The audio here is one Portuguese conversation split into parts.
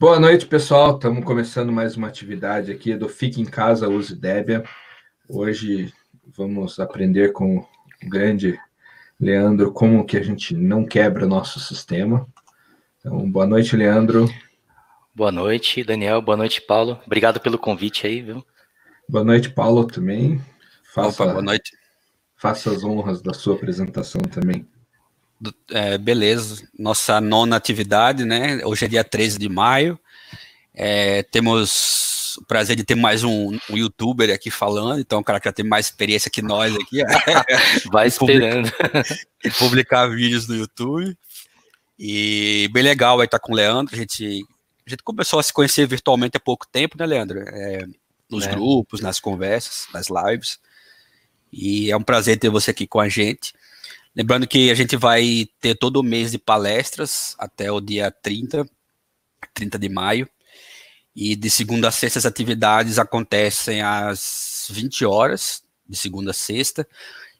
Boa noite, pessoal. Estamos começando mais uma atividade aqui do Fique em Casa, Use Debian. Hoje vamos aprender com o grande Leandro como que a gente não quebra o nosso sistema. Então, boa noite, Leandro. Boa noite, Daniel. Boa noite, Paulo. Obrigado pelo convite aí, viu? Boa noite, Paulo, também. Faça, Opa, boa noite. Faça as honras da sua apresentação também. É, beleza, nossa nona atividade, né? Hoje é dia 13 de maio. É, temos o prazer de ter mais um, um, youtuber aqui falando, então o cara que já tem mais experiência que nós aqui. Vai esperando. E publicar, vídeos no YouTube. E bem legal aí estar tá com o Leandro. A gente, a gente começou a se conhecer virtualmente há pouco tempo, né, Leandro? É, nos né. grupos, nas conversas, nas lives. E é um prazer ter você aqui com a gente. Lembrando que a gente vai ter todo mês de palestras até o dia 30, 30 de maio. E de segunda a sexta as atividades acontecem às 20 horas, de segunda a sexta.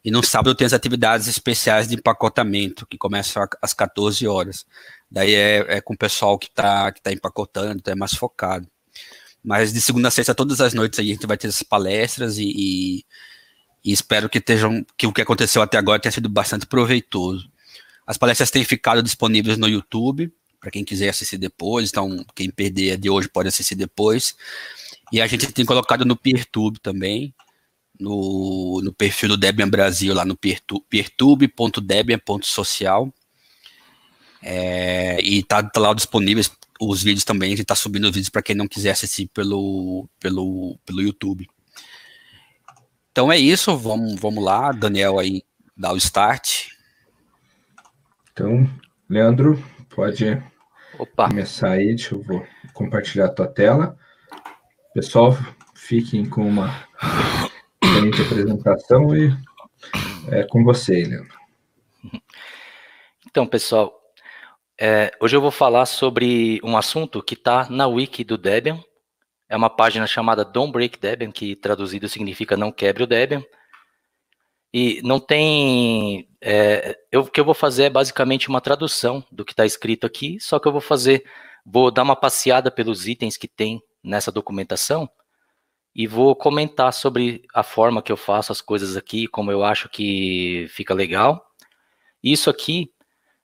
E no sábado tem as atividades especiais de empacotamento, que começam às 14 horas. Daí é, é com o pessoal que está que tá empacotando, então é mais focado. Mas de segunda a sexta, todas as noites aí, a gente vai ter essas palestras e, e e espero que, estejam, que o que aconteceu até agora tenha sido bastante proveitoso. As palestras têm ficado disponíveis no YouTube, para quem quiser assistir depois, então quem perder a de hoje pode assistir depois. E a gente tem colocado no Peertube também, no, no perfil do Debian Brasil, lá no peertube.debian.social. É, e tá, tá, lá disponíveis os vídeos também, a gente tá subindo os vídeos para quem não quiser assistir pelo, pelo, pelo YouTube. Então é isso, vamos, vamos lá, Daniel aí dá o start. Então, Leandro, pode Opa. começar aí, deixa eu vou compartilhar a tua tela. Pessoal, fiquem com uma excelente apresentação e é com você, Leandro. Então, pessoal, é, hoje eu vou falar sobre um assunto que está na wiki do Debian, é uma página chamada Don't Break Debian, que traduzido significa não quebre o Debian. E não tem. É, eu, o que eu vou fazer é basicamente uma tradução do que está escrito aqui, só que eu vou fazer. Vou dar uma passeada pelos itens que tem nessa documentação e vou comentar sobre a forma que eu faço as coisas aqui, como eu acho que fica legal. Isso aqui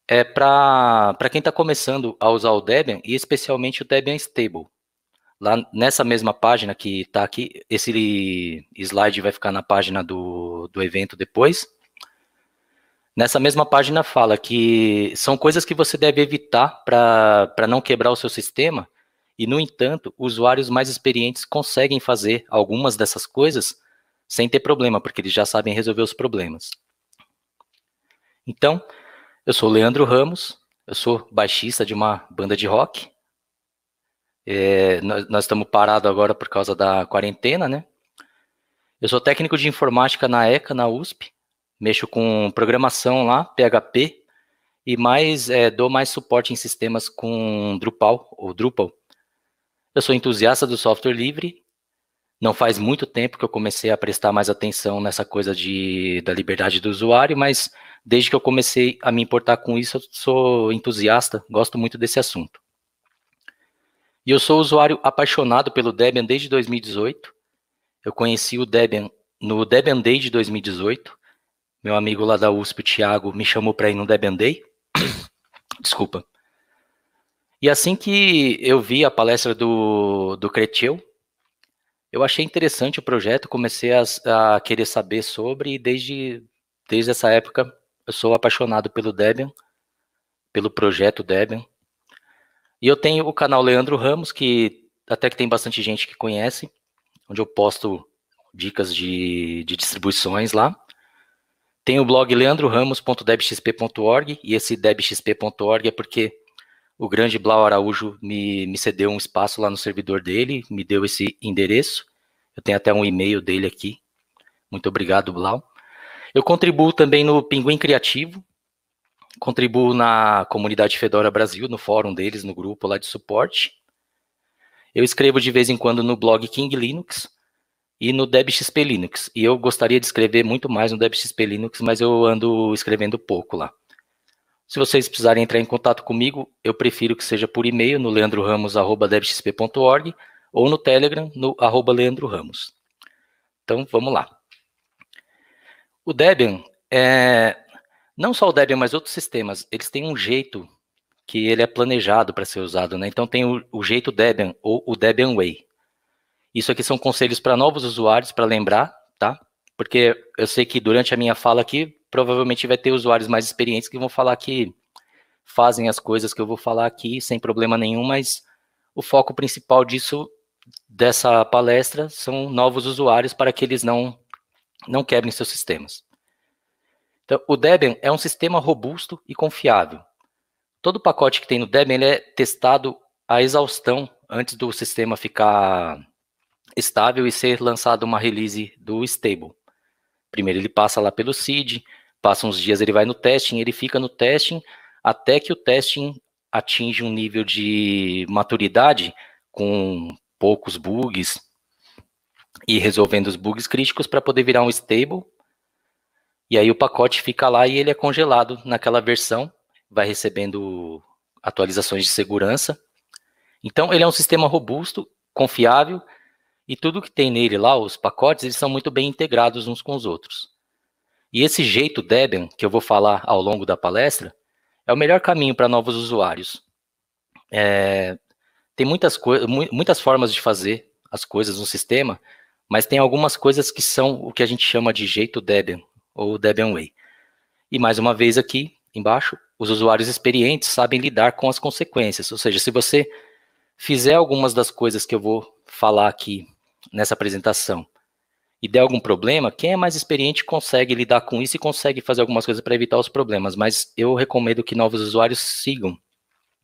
é para quem está começando a usar o Debian e especialmente o Debian Stable lá nessa mesma página que está aqui, esse slide vai ficar na página do, do evento depois. Nessa mesma página fala que são coisas que você deve evitar para não quebrar o seu sistema, e, no entanto, usuários mais experientes conseguem fazer algumas dessas coisas sem ter problema, porque eles já sabem resolver os problemas. Então, eu sou Leandro Ramos, eu sou baixista de uma banda de rock, é, nós, nós estamos parados agora por causa da quarentena, né? Eu sou técnico de informática na ECA, na USP. Mexo com programação lá, PHP, e mais é, dou mais suporte em sistemas com Drupal ou Drupal. Eu sou entusiasta do software livre. Não faz muito tempo que eu comecei a prestar mais atenção nessa coisa de, da liberdade do usuário, mas desde que eu comecei a me importar com isso, eu sou entusiasta, gosto muito desse assunto. E eu sou usuário apaixonado pelo Debian desde 2018. Eu conheci o Debian no Debian Day de 2018. Meu amigo lá da USP, o Thiago, me chamou para ir no Debian Day. Desculpa. E assim que eu vi a palestra do, do Cretieu, eu achei interessante o projeto, comecei a, a querer saber sobre e desde, desde essa época eu sou apaixonado pelo Debian, pelo projeto Debian e eu tenho o canal Leandro Ramos, que até que tem bastante gente que conhece, onde eu posto dicas de, de distribuições lá. Tem o blog leandroramos.debxp.org, e esse debxp.org é porque o grande Blau Araújo me, me cedeu um espaço lá no servidor dele, me deu esse endereço. Eu tenho até um e-mail dele aqui. Muito obrigado, Blau. Eu contribuo também no Pinguim Criativo, Contribuo na comunidade Fedora Brasil, no fórum deles, no grupo lá de suporte. Eu escrevo de vez em quando no blog King Linux e no DebXP Linux. E eu gostaria de escrever muito mais no DebXP Linux, mas eu ando escrevendo pouco lá. Se vocês precisarem entrar em contato comigo, eu prefiro que seja por e-mail no leandroramos.debxp.org ou no Telegram no arroba leandroramos. Então, vamos lá. O Debian é não só o Debian, mas outros sistemas, eles têm um jeito que ele é planejado para ser usado, né? Então tem o, o, jeito Debian ou o Debian Way. Isso aqui são conselhos para novos usuários para lembrar, tá? Porque eu sei que durante a minha fala aqui, provavelmente vai ter usuários mais experientes que vão falar que fazem as coisas que eu vou falar aqui sem problema nenhum, mas o foco principal disso dessa palestra são novos usuários para que eles não não quebrem seus sistemas. Então, o Debian é um sistema robusto e confiável. Todo o pacote que tem no Debian é testado à exaustão antes do sistema ficar estável e ser lançada uma release do stable. Primeiro ele passa lá pelo seed, passa uns dias ele vai no testing, ele fica no testing até que o testing atinge um nível de maturidade com poucos bugs e resolvendo os bugs críticos para poder virar um stable e aí o pacote fica lá e ele é congelado naquela versão, vai recebendo atualizações de segurança. Então ele é um sistema robusto, confiável e tudo que tem nele lá, os pacotes, eles são muito bem integrados uns com os outros. E esse jeito Debian, que eu vou falar ao longo da palestra, é o melhor caminho para novos usuários. É, tem muitas, muitas formas de fazer as coisas no sistema, mas tem algumas coisas que são o que a gente chama de jeito Debian, ou Debian Way. E mais uma vez aqui embaixo, os usuários experientes sabem lidar com as consequências, ou seja, se você fizer algumas das coisas que eu vou falar aqui nessa apresentação e der algum problema, quem é mais experiente consegue lidar com isso e consegue fazer algumas coisas para evitar os problemas, mas eu recomendo que novos usuários sigam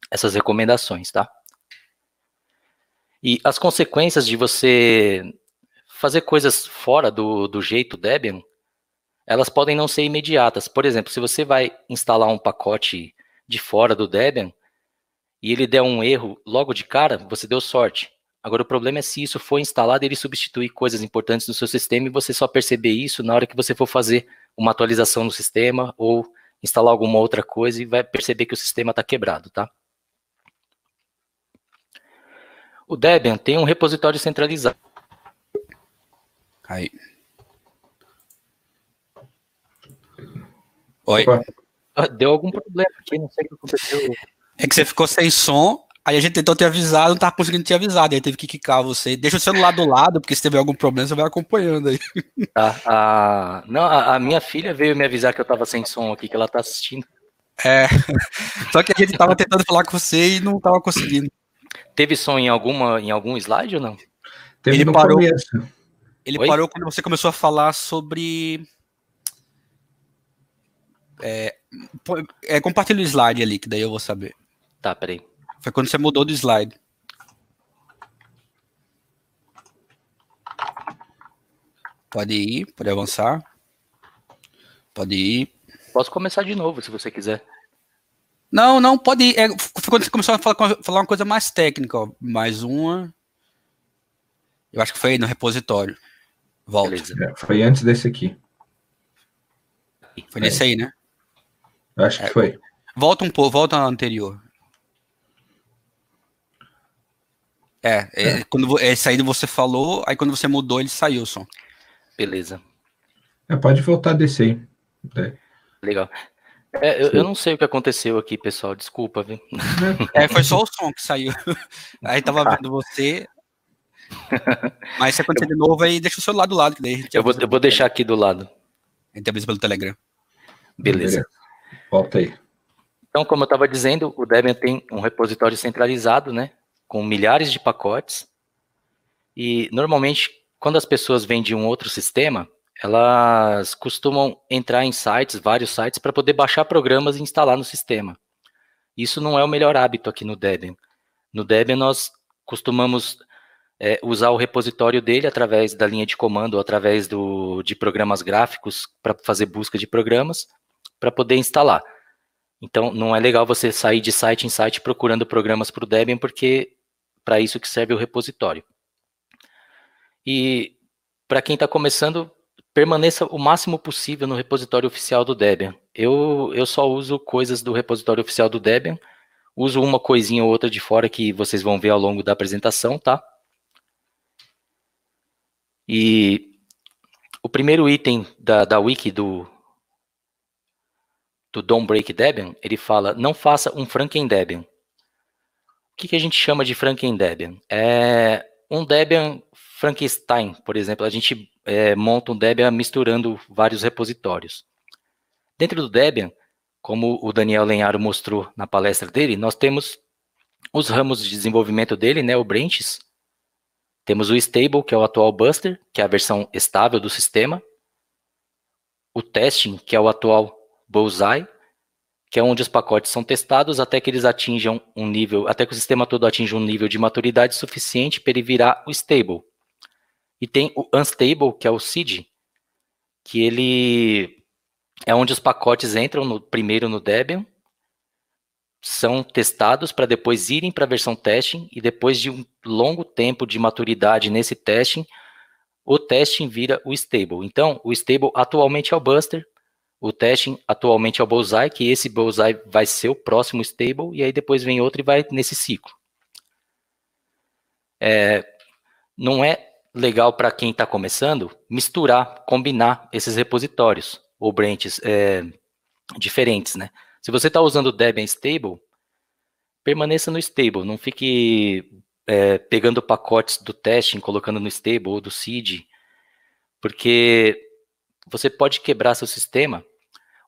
essas recomendações, tá? E as consequências de você fazer coisas fora do, do jeito Debian elas podem não ser imediatas. Por exemplo, se você vai instalar um pacote de fora do Debian e ele der um erro logo de cara, você deu sorte. Agora, o problema é se isso for instalado, ele substituir coisas importantes no seu sistema e você só perceber isso na hora que você for fazer uma atualização no sistema ou instalar alguma outra coisa e vai perceber que o sistema está quebrado, tá? O Debian tem um repositório centralizado. Aí. Oi. Ah, deu algum problema aqui, não sei o que aconteceu. É que você ficou sem som, aí a gente tentou te avisar, não estava conseguindo te avisar, aí teve que quicar você. Deixa o celular do lado, porque se tiver algum problema, você vai acompanhando aí. Ah, ah, não, a, a, minha filha veio me avisar que eu estava sem som aqui, que ela está assistindo. É, só que a gente estava tentando falar com você e não estava conseguindo. Teve som em, alguma, em algum slide ou não? Teve ele parou, começo. Ele Oi? parou quando você começou a falar sobre é, é, compartilha o slide ali, que daí eu vou saber. Tá, peraí. Foi quando você mudou do slide. Pode ir, pode avançar. Pode ir. Posso começar de novo, se você quiser. Não, não, pode ir. É, foi quando você começou a falar, falar uma coisa mais técnica. Ó. Mais uma. Eu acho que foi aí no repositório. Volta. É, foi antes desse aqui. Foi é. nesse aí, né? Acho que é, foi. Volta um pouco, volta na anterior. É, é, é. quando é, saído você falou, aí quando você mudou ele saiu o som. Beleza. É, pode voltar a descer. É. Legal. É, eu, eu, não sei o que aconteceu aqui, pessoal. Desculpa, viu? Né? É, foi só o som que saiu. Aí tava ah. vendo você. Mas se acontecer eu... de novo, aí deixa o celular do lado. Que daí eu, vou, eu vou deixar aqui do lado. A gente avisa pelo Telegram. Beleza. Beleza. Volta aí. Então, como eu estava dizendo, o Debian tem um repositório centralizado, né, com milhares de pacotes. E normalmente, quando as pessoas vêm de um outro sistema, elas costumam entrar em sites, vários sites, para poder baixar programas e instalar no sistema. Isso não é o melhor hábito aqui no Debian. No Debian, nós costumamos é, usar o repositório dele através da linha de comando, através do, de programas gráficos para fazer busca de programas para poder instalar. Então, não é legal você sair de site em site procurando programas para o Debian, porque para isso que serve o repositório. E para quem está começando, permaneça o máximo possível no repositório oficial do Debian. Eu, eu só uso coisas do repositório oficial do Debian, uso uma coisinha ou outra de fora que vocês vão ver ao longo da apresentação, tá? E o primeiro item da, da wiki do, do Don't Break Debian, ele fala, não faça um Franken Debian. O que, que a gente chama de Franken Debian? É um Debian Frankenstein, por exemplo, a gente é, monta um Debian misturando vários repositórios. Dentro do Debian, como o Daniel Lenharo mostrou na palestra dele, nós temos os ramos de desenvolvimento dele, né, o branches. Temos o stable, que é o atual buster, que é a versão estável do sistema. O testing, que é o atual Bullseye, que é onde os pacotes são testados até que eles atinjam um nível, até que o sistema todo atinja um nível de maturidade suficiente para ele virar o stable. E tem o unstable, que é o seed, que ele é onde os pacotes entram no, primeiro no Debian, são testados para depois irem para a versão testing e depois de um longo tempo de maturidade nesse testing, o testing vira o stable. Então, o stable atualmente é o Buster, o testing atualmente é o Bullseye, que esse Bullseye vai ser o próximo stable, e aí depois vem outro e vai nesse ciclo. É, não é legal para quem está começando misturar, combinar esses repositórios ou branches é, diferentes, né? Se você está usando Debian Stable, permaneça no Stable, não fique é, pegando pacotes do testing, colocando no Stable ou do seed, porque você pode quebrar seu sistema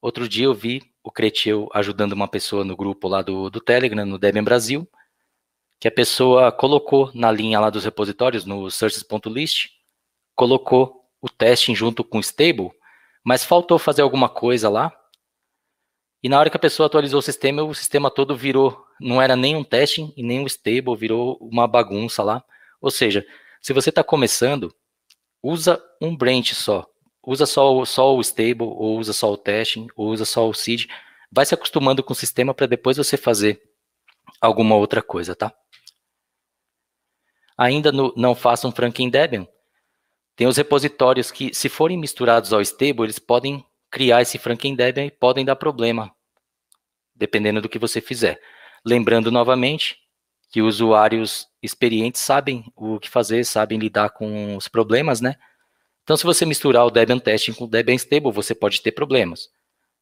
Outro dia eu vi o Cretil ajudando uma pessoa no grupo lá do, do Telegram, no Debian Brasil, que a pessoa colocou na linha lá dos repositórios, no sources.list, colocou o testing junto com o stable, mas faltou fazer alguma coisa lá. E na hora que a pessoa atualizou o sistema, o sistema todo virou, não era nem um testing e nem um stable, virou uma bagunça lá. Ou seja, se você está começando, usa um branch só, usa só, só o stable, ou usa só o testing, ou usa só o seed. Vai se acostumando com o sistema para depois você fazer alguma outra coisa, tá? Ainda no, não faça um Franken Debian. Tem os repositórios que, se forem misturados ao stable, eles podem criar esse Franken Debian e podem dar problema, dependendo do que você fizer. Lembrando novamente que usuários experientes sabem o que fazer, sabem lidar com os problemas, né? Então, se você misturar o Debian Testing com o Debian Stable, você pode ter problemas.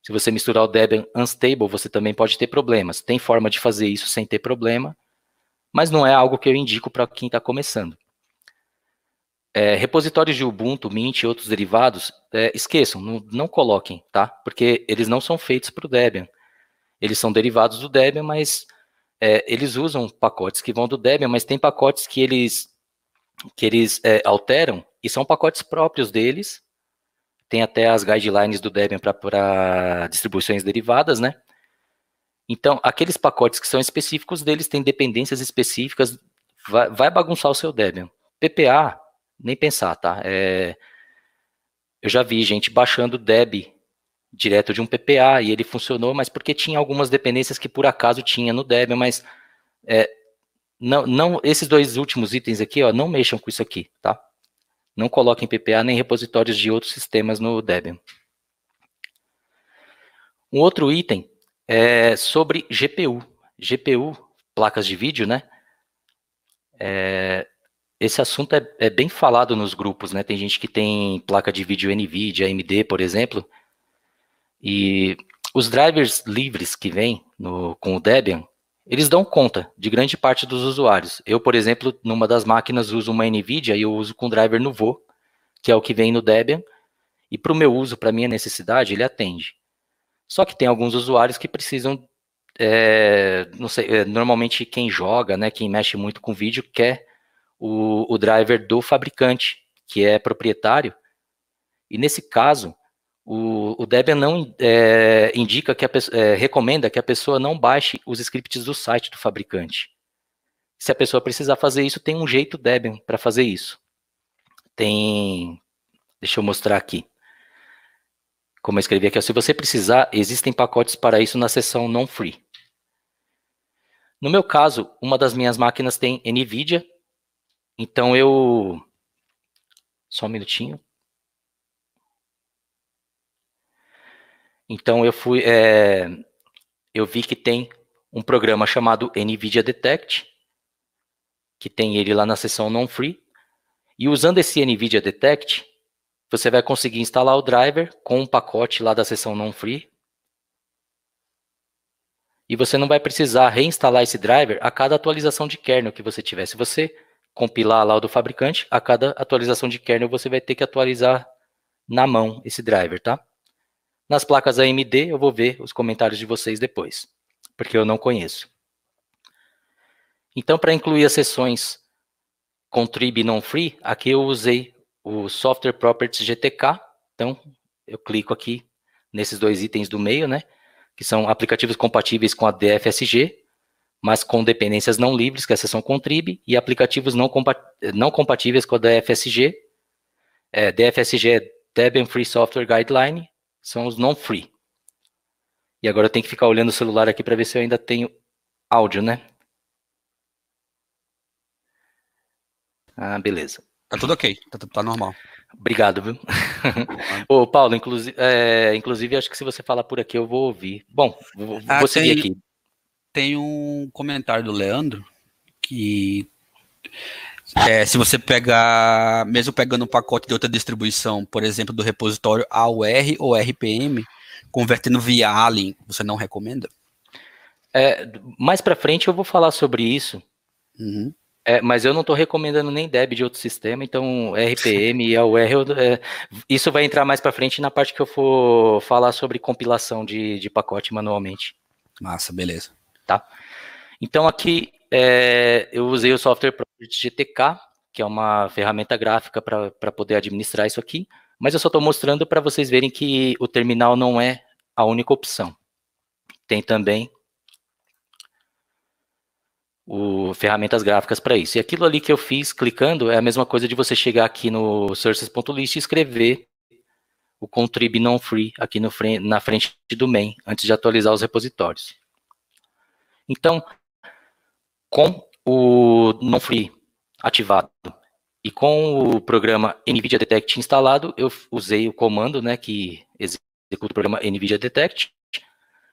Se você misturar o Debian Unstable, você também pode ter problemas. Tem forma de fazer isso sem ter problema, mas não é algo que eu indico para quem está começando. É, repositórios de Ubuntu, Mint e outros derivados, é, esqueçam, não, não coloquem, tá? Porque eles não são feitos para o Debian. Eles são derivados do Debian, mas é, eles usam pacotes que vão do Debian, mas tem pacotes que eles que eles é, alteram e são pacotes próprios deles. Tem até as guidelines do Debian para distribuições derivadas, né? Então, aqueles pacotes que são específicos deles têm dependências específicas, vai, vai bagunçar o seu Debian. PPA, nem pensar, tá? É, eu já vi gente baixando Deb direto de um PPA e ele funcionou, mas porque tinha algumas dependências que por acaso tinha no Debian, mas é, não, não, esses dois últimos itens aqui, ó, não mexam com isso aqui, tá? Não coloquem PPA nem repositórios de outros sistemas no Debian. Um outro item é sobre GPU. GPU, placas de vídeo, né? É, esse assunto é, é, bem falado nos grupos, né? Tem gente que tem placa de vídeo NVIDIA, AMD, por exemplo. E os drivers livres que vêm com o Debian, eles dão conta de grande parte dos usuários. Eu, por exemplo, numa das máquinas uso uma NVIDIA e eu uso com driver no Nuvo, que é o que vem no Debian, e para o meu uso, para minha necessidade, ele atende. Só que tem alguns usuários que precisam, é, não sei, é, normalmente quem joga, né, quem mexe muito com vídeo, quer o, o driver do fabricante, que é proprietário, e nesse caso, o, o Debian não é, indica que a, é, recomenda que a pessoa não baixe os scripts do site do fabricante. Se a pessoa precisar fazer isso, tem um jeito Debian para fazer isso. Tem, deixa eu mostrar aqui. Como eu escrevi aqui, se você precisar, existem pacotes para isso na seção non free. No meu caso, uma das minhas máquinas tem NVIDIA, então eu. Só um minutinho. Então eu fui, é, eu vi que tem um programa chamado NVIDIA Detect, que tem ele lá na seção non-free, e usando esse NVIDIA Detect, você vai conseguir instalar o driver com um pacote lá da seção non-free, e você não vai precisar reinstalar esse driver a cada atualização de kernel que você tiver. Se você compilar lá o do fabricante, a cada atualização de kernel você vai ter que atualizar na mão esse driver, tá? Nas placas AMD, eu vou ver os comentários de vocês depois, porque eu não conheço. Então, para incluir as sessões Contrib Non-Free, aqui eu usei o Software Properties GTK. Então, eu clico aqui nesses dois itens do meio, né? Que são aplicativos compatíveis com a DFSG, mas com dependências não livres, que é a sessão Contrib, e aplicativos não, compa não compatíveis com a DFSG. É, DFSG é Debian Free Software Guideline, são os non-free. E agora eu tenho que ficar olhando o celular aqui para ver se eu ainda tenho áudio, né? Ah, beleza. Tá tudo ok, tá, tá normal. Obrigado, viu? Ô, Paulo, inclusive, é, inclusive, acho que se você falar por aqui, eu vou ouvir. Bom, vou, ah, vou seguir tem, aqui. Tem um comentário do Leandro que é, se você pegar, mesmo pegando um pacote de outra distribuição, por exemplo, do repositório AUR ou RPM, convertendo via Alien, você não recomenda? É, mais para frente eu vou falar sobre isso. Uhum. É, mas eu não estou recomendando nem Deb de outro sistema, então RPM e AUR, é, isso vai entrar mais para frente na parte que eu for falar sobre compilação de, de pacote manualmente. Massa, beleza. Tá. Então aqui é, eu usei o software Project GTK, que é uma ferramenta gráfica para poder administrar isso aqui, mas eu só estou mostrando para vocês verem que o terminal não é a única opção. Tem também o, ferramentas gráficas para isso. E aquilo ali que eu fiz clicando é a mesma coisa de você chegar aqui no sources.list e escrever o contrib non free aqui no, na frente do main, antes de atualizar os repositórios. Então, com o non-free ativado e com o programa NVIDIA Detect instalado, eu usei o comando né, que executa o programa NVIDIA Detect,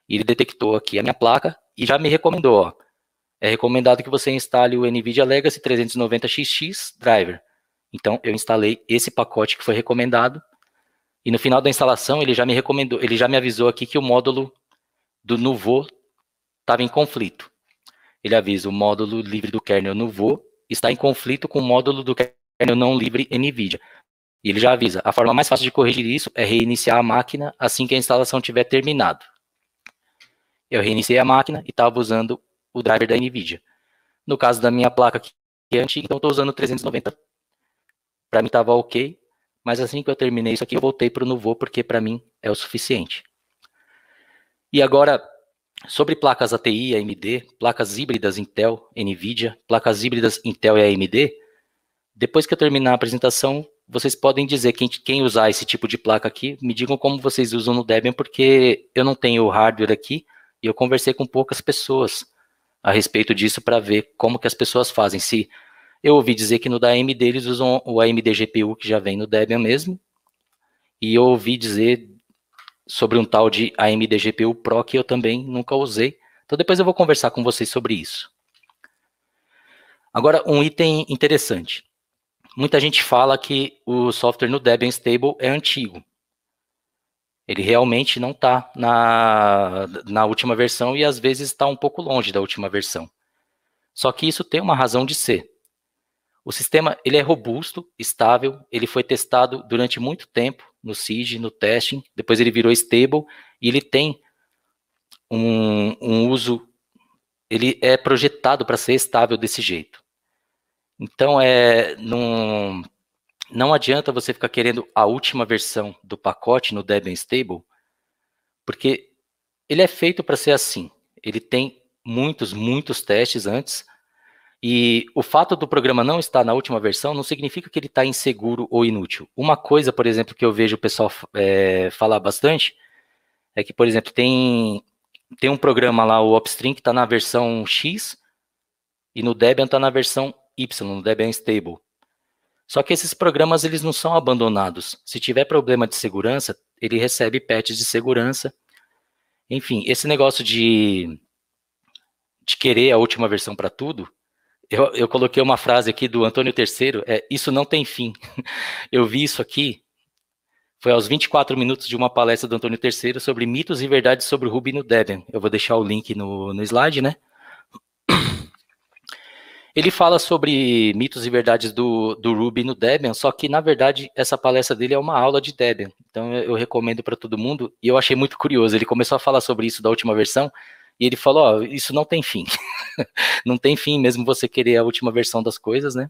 e ele detectou aqui a minha placa e já me recomendou. Ó, é recomendado que você instale o NVIDIA Legacy 390XX Driver. Então, eu instalei esse pacote que foi recomendado, e no final da instalação ele já me recomendou, ele já me avisou aqui que o módulo do Nuvo estava em conflito ele avisa o módulo livre do kernel no voo está em conflito com o módulo do kernel não livre NVIDIA. E ele já avisa, a forma mais fácil de corrigir isso é reiniciar a máquina assim que a instalação tiver terminado. Eu reiniciei a máquina e estava usando o driver da NVIDIA. No caso da minha placa, que é antiga, então estou usando 390. Para mim estava ok, mas assim que eu terminei isso aqui, eu voltei para o Nuvo, porque para mim é o suficiente. E agora, Sobre placas ATI e AMD, placas híbridas Intel, NVIDIA, placas híbridas Intel e AMD, depois que eu terminar a apresentação, vocês podem dizer quem, quem usar esse tipo de placa aqui, me digam como vocês usam no Debian, porque eu não tenho o hardware aqui e eu conversei com poucas pessoas a respeito disso para ver como que as pessoas fazem. Se eu ouvi dizer que no da AMD eles usam o AMD GPU que já vem no Debian mesmo, e eu ouvi dizer sobre um tal de AMD GPU Pro que eu também nunca usei. Então depois eu vou conversar com vocês sobre isso. Agora, um item interessante. Muita gente fala que o software no Debian Stable é antigo. Ele realmente não está na, na última versão e às vezes está um pouco longe da última versão. Só que isso tem uma razão de ser. O sistema ele é robusto, estável, ele foi testado durante muito tempo no SIG, no testing, depois ele virou stable e ele tem um, um uso, ele é projetado para ser estável desse jeito. Então, é, num, não adianta você ficar querendo a última versão do pacote no Debian Stable, porque ele é feito para ser assim. Ele tem muitos, muitos testes antes, e o fato do programa não estar na última versão não significa que ele está inseguro ou inútil. Uma coisa, por exemplo, que eu vejo o pessoal é, falar bastante é que, por exemplo, tem, tem um programa lá, o Upstream, que está na versão X e no Debian está na versão Y, no Debian Stable. Só que esses programas eles não são abandonados. Se tiver problema de segurança, ele recebe patches de segurança. Enfim, esse negócio de, de querer a última versão para tudo eu, eu coloquei uma frase aqui do Antônio III, é, isso não tem fim. Eu vi isso aqui, foi aos 24 minutos de uma palestra do Antônio III sobre mitos e verdades sobre o Rubino Deben. Eu vou deixar o link no, no slide, né? Ele fala sobre mitos e verdades do, do Ruby no Debian, só que, na verdade, essa palestra dele é uma aula de Debian. Então, eu, eu recomendo para todo mundo. E eu achei muito curioso. Ele começou a falar sobre isso da última versão, e ele falou: Ó, isso não tem fim. não tem fim, mesmo você querer a última versão das coisas, né?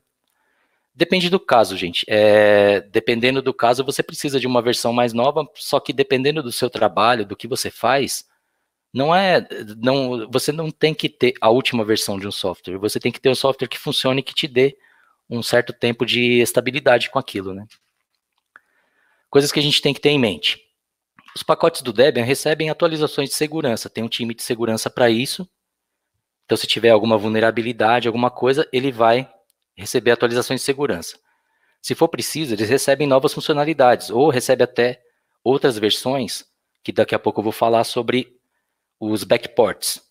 Depende do caso, gente. É, dependendo do caso, você precisa de uma versão mais nova, só que dependendo do seu trabalho, do que você faz, não é. Não, você não tem que ter a última versão de um software. Você tem que ter um software que funcione e que te dê um certo tempo de estabilidade com aquilo, né? Coisas que a gente tem que ter em mente. Os pacotes do Debian recebem atualizações de segurança, tem um time de segurança para isso. Então, se tiver alguma vulnerabilidade, alguma coisa, ele vai receber atualizações de segurança. Se for preciso, eles recebem novas funcionalidades, ou recebe até outras versões, que daqui a pouco eu vou falar sobre os backports.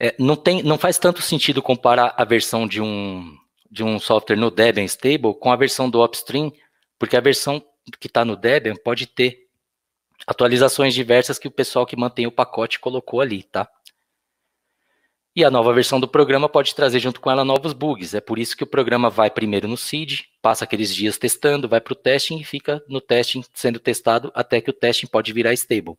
É, não, tem, não faz tanto sentido comparar a versão de um, de um software no Debian Stable com a versão do Upstream, porque a versão que está no Debian pode ter Atualizações diversas que o pessoal que mantém o pacote colocou ali, tá? E a nova versão do programa pode trazer junto com ela novos bugs. É por isso que o programa vai primeiro no seed, passa aqueles dias testando, vai para o testing e fica no testing sendo testado até que o testing pode virar stable.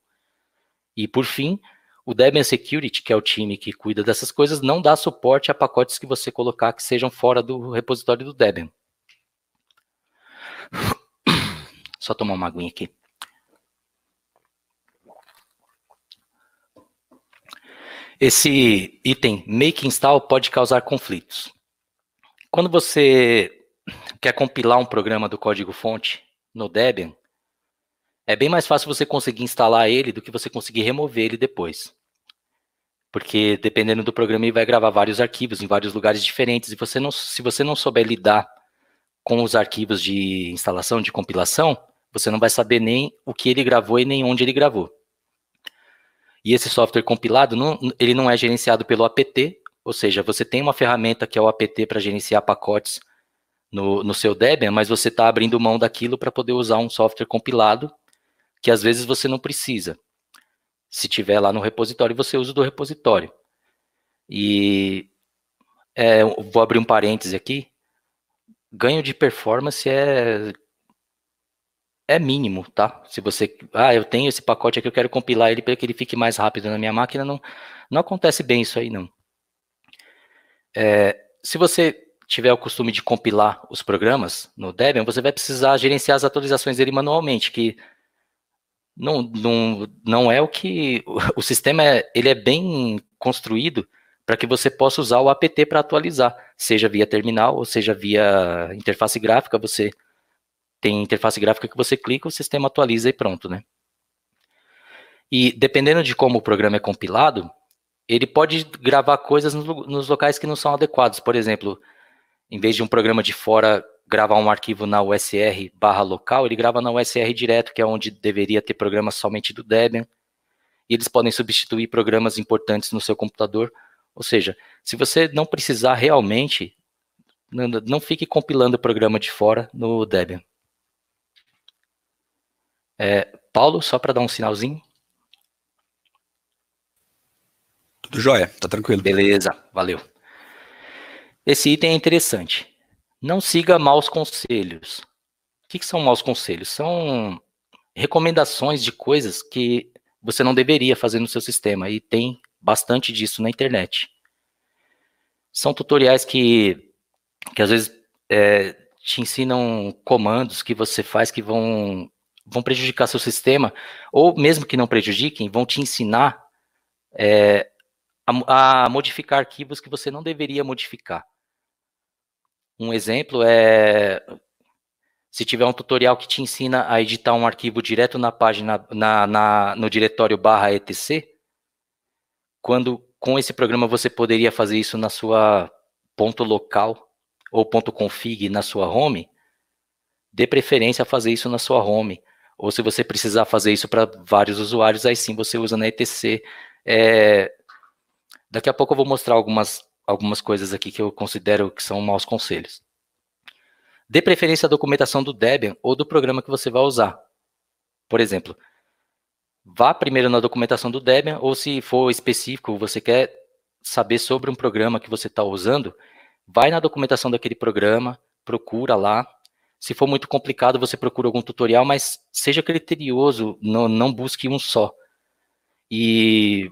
E por fim, o Debian Security, que é o time que cuida dessas coisas, não dá suporte a pacotes que você colocar que sejam fora do repositório do Debian. Só tomar uma aguinha aqui. Esse item make install pode causar conflitos. Quando você quer compilar um programa do código-fonte no Debian, é bem mais fácil você conseguir instalar ele do que você conseguir remover ele depois. Porque dependendo do programa, ele vai gravar vários arquivos em vários lugares diferentes. E você não, se você não souber lidar com os arquivos de instalação, de compilação, você não vai saber nem o que ele gravou e nem onde ele gravou. E esse software compilado, não, ele não é gerenciado pelo APT, ou seja, você tem uma ferramenta que é o APT para gerenciar pacotes no, no seu Debian, mas você está abrindo mão daquilo para poder usar um software compilado, que às vezes você não precisa. Se tiver lá no repositório, você usa do repositório. E é, vou abrir um parêntese aqui. Ganho de performance é é mínimo, tá? Se você, ah, eu tenho esse pacote aqui, eu quero compilar ele para que ele fique mais rápido na minha máquina, não, não acontece bem isso aí, não. É, se você tiver o costume de compilar os programas no Debian, você vai precisar gerenciar as atualizações dele manualmente, que não, não, não é o que o sistema é, ele é bem construído para que você possa usar o apt para atualizar, seja via terminal ou seja via interface gráfica, você tem interface gráfica que você clica, o sistema atualiza e pronto, né? E dependendo de como o programa é compilado, ele pode gravar coisas nos locais que não são adequados. Por exemplo, em vez de um programa de fora gravar um arquivo na USR barra local, ele grava na USR direto, que é onde deveria ter programas somente do Debian. E eles podem substituir programas importantes no seu computador. Ou seja, se você não precisar realmente, não, não fique compilando o programa de fora no Debian. É, Paulo, só para dar um sinalzinho. Tudo jóia, tá tranquilo. Beleza, valeu. Esse item é interessante. Não siga maus conselhos. O que, que são maus conselhos? São recomendações de coisas que você não deveria fazer no seu sistema, e tem bastante disso na internet. São tutoriais que, que às vezes é, te ensinam comandos que você faz que vão vão prejudicar seu sistema, ou mesmo que não prejudiquem, vão te ensinar é, a, a modificar arquivos que você não deveria modificar. Um exemplo é se tiver um tutorial que te ensina a editar um arquivo direto na página, na, na, no diretório barra etc, quando com esse programa você poderia fazer isso na sua ponto local ou ponto config na sua home, dê preferência a fazer isso na sua home, ou se você precisar fazer isso para vários usuários, aí sim você usa na ETC. É... Daqui a pouco eu vou mostrar algumas, algumas coisas aqui que eu considero que são maus conselhos. Dê preferência à documentação do Debian ou do programa que você vai usar. Por exemplo, vá primeiro na documentação do Debian, ou se for específico, você quer saber sobre um programa que você está usando, vai na documentação daquele programa, procura lá, se for muito complicado, você procura algum tutorial, mas seja criterioso, não, não busque um só. E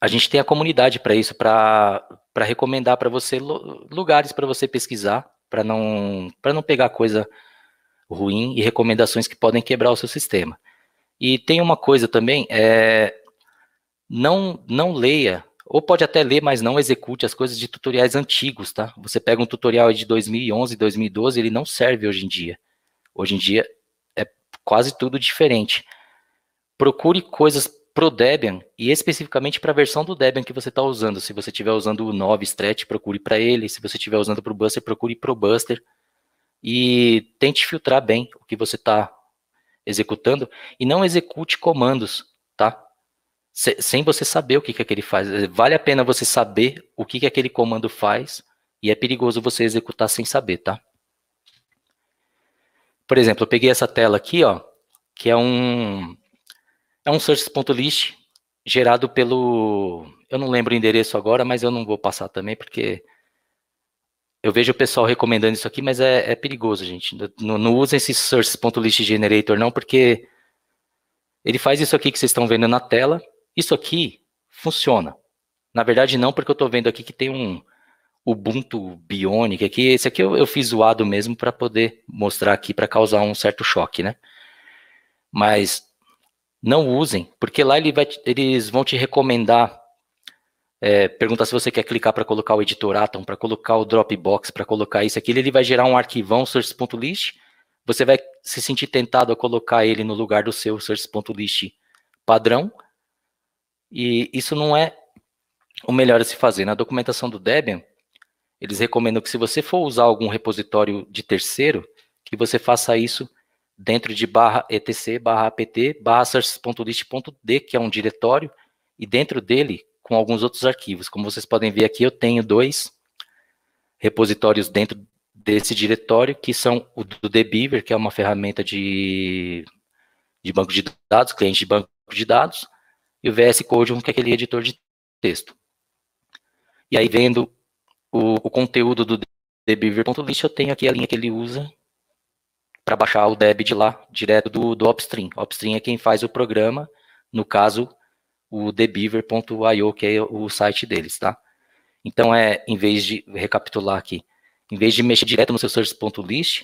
a gente tem a comunidade para isso, para recomendar para você lugares para você pesquisar, para não, não pegar coisa ruim e recomendações que podem quebrar o seu sistema. E tem uma coisa também, é, não, não leia ou pode até ler, mas não execute as coisas de tutoriais antigos, tá? Você pega um tutorial de 2011, 2012, ele não serve hoje em dia. Hoje em dia é quase tudo diferente. Procure coisas pro Debian e especificamente para a versão do Debian que você está usando. Se você estiver usando o 9 Stretch, procure para ele. Se você estiver usando para o Buster, procure para o Buster. E tente filtrar bem o que você está executando e não execute comandos sem você saber o que, que aquele faz. Eh, vale a pena você saber o que, que aquele comando faz e é perigoso você executar sem saber, tá? Por exemplo, eu peguei essa tela aqui, ó, que é um é um search.list gerado pelo eu não lembro o endereço agora, mas eu não vou passar também porque eu vejo o pessoal recomendando isso aqui, mas é, é perigoso, gente. Não, não usem esse search.list generator não, porque ele faz isso aqui que vocês estão vendo na tela, isso aqui funciona. Na verdade, não, porque eu estou vendo aqui que tem um Ubuntu Bionic aqui. Esse aqui eu, eu fiz zoado mesmo para poder mostrar aqui, para causar um certo choque, né? Mas não usem, porque lá ele vai, eles vão te recomendar é, perguntar se você quer clicar para colocar o editor Atom, para colocar o Dropbox, para colocar isso aqui, ele vai gerar um arquivão source.list, você vai se sentir tentado a colocar ele no lugar do seu source.list padrão, e isso não é o melhor a se fazer. Na documentação do Debian, eles recomendam que se você for usar algum repositório de terceiro, que você faça isso dentro de barra etc, barra apt, barra sources.list.d, que é um diretório, e dentro dele, com alguns outros arquivos. Como vocês podem ver aqui, eu tenho dois repositórios dentro desse diretório, que são o do Debiver, que é uma ferramenta de, de banco de dados, cliente de banco de dados, e o VS Code, que é aquele editor de texto. E aí, vendo o, o conteúdo do debiver.list, eu tenho aqui a linha que ele usa para baixar o deb de lá, direto do, do upstream. O upstream é quem faz o programa, no caso, o debiver.io, que é o site deles, tá? Então, é, em vez de, recapitular aqui, em vez de mexer direto no seu source.list,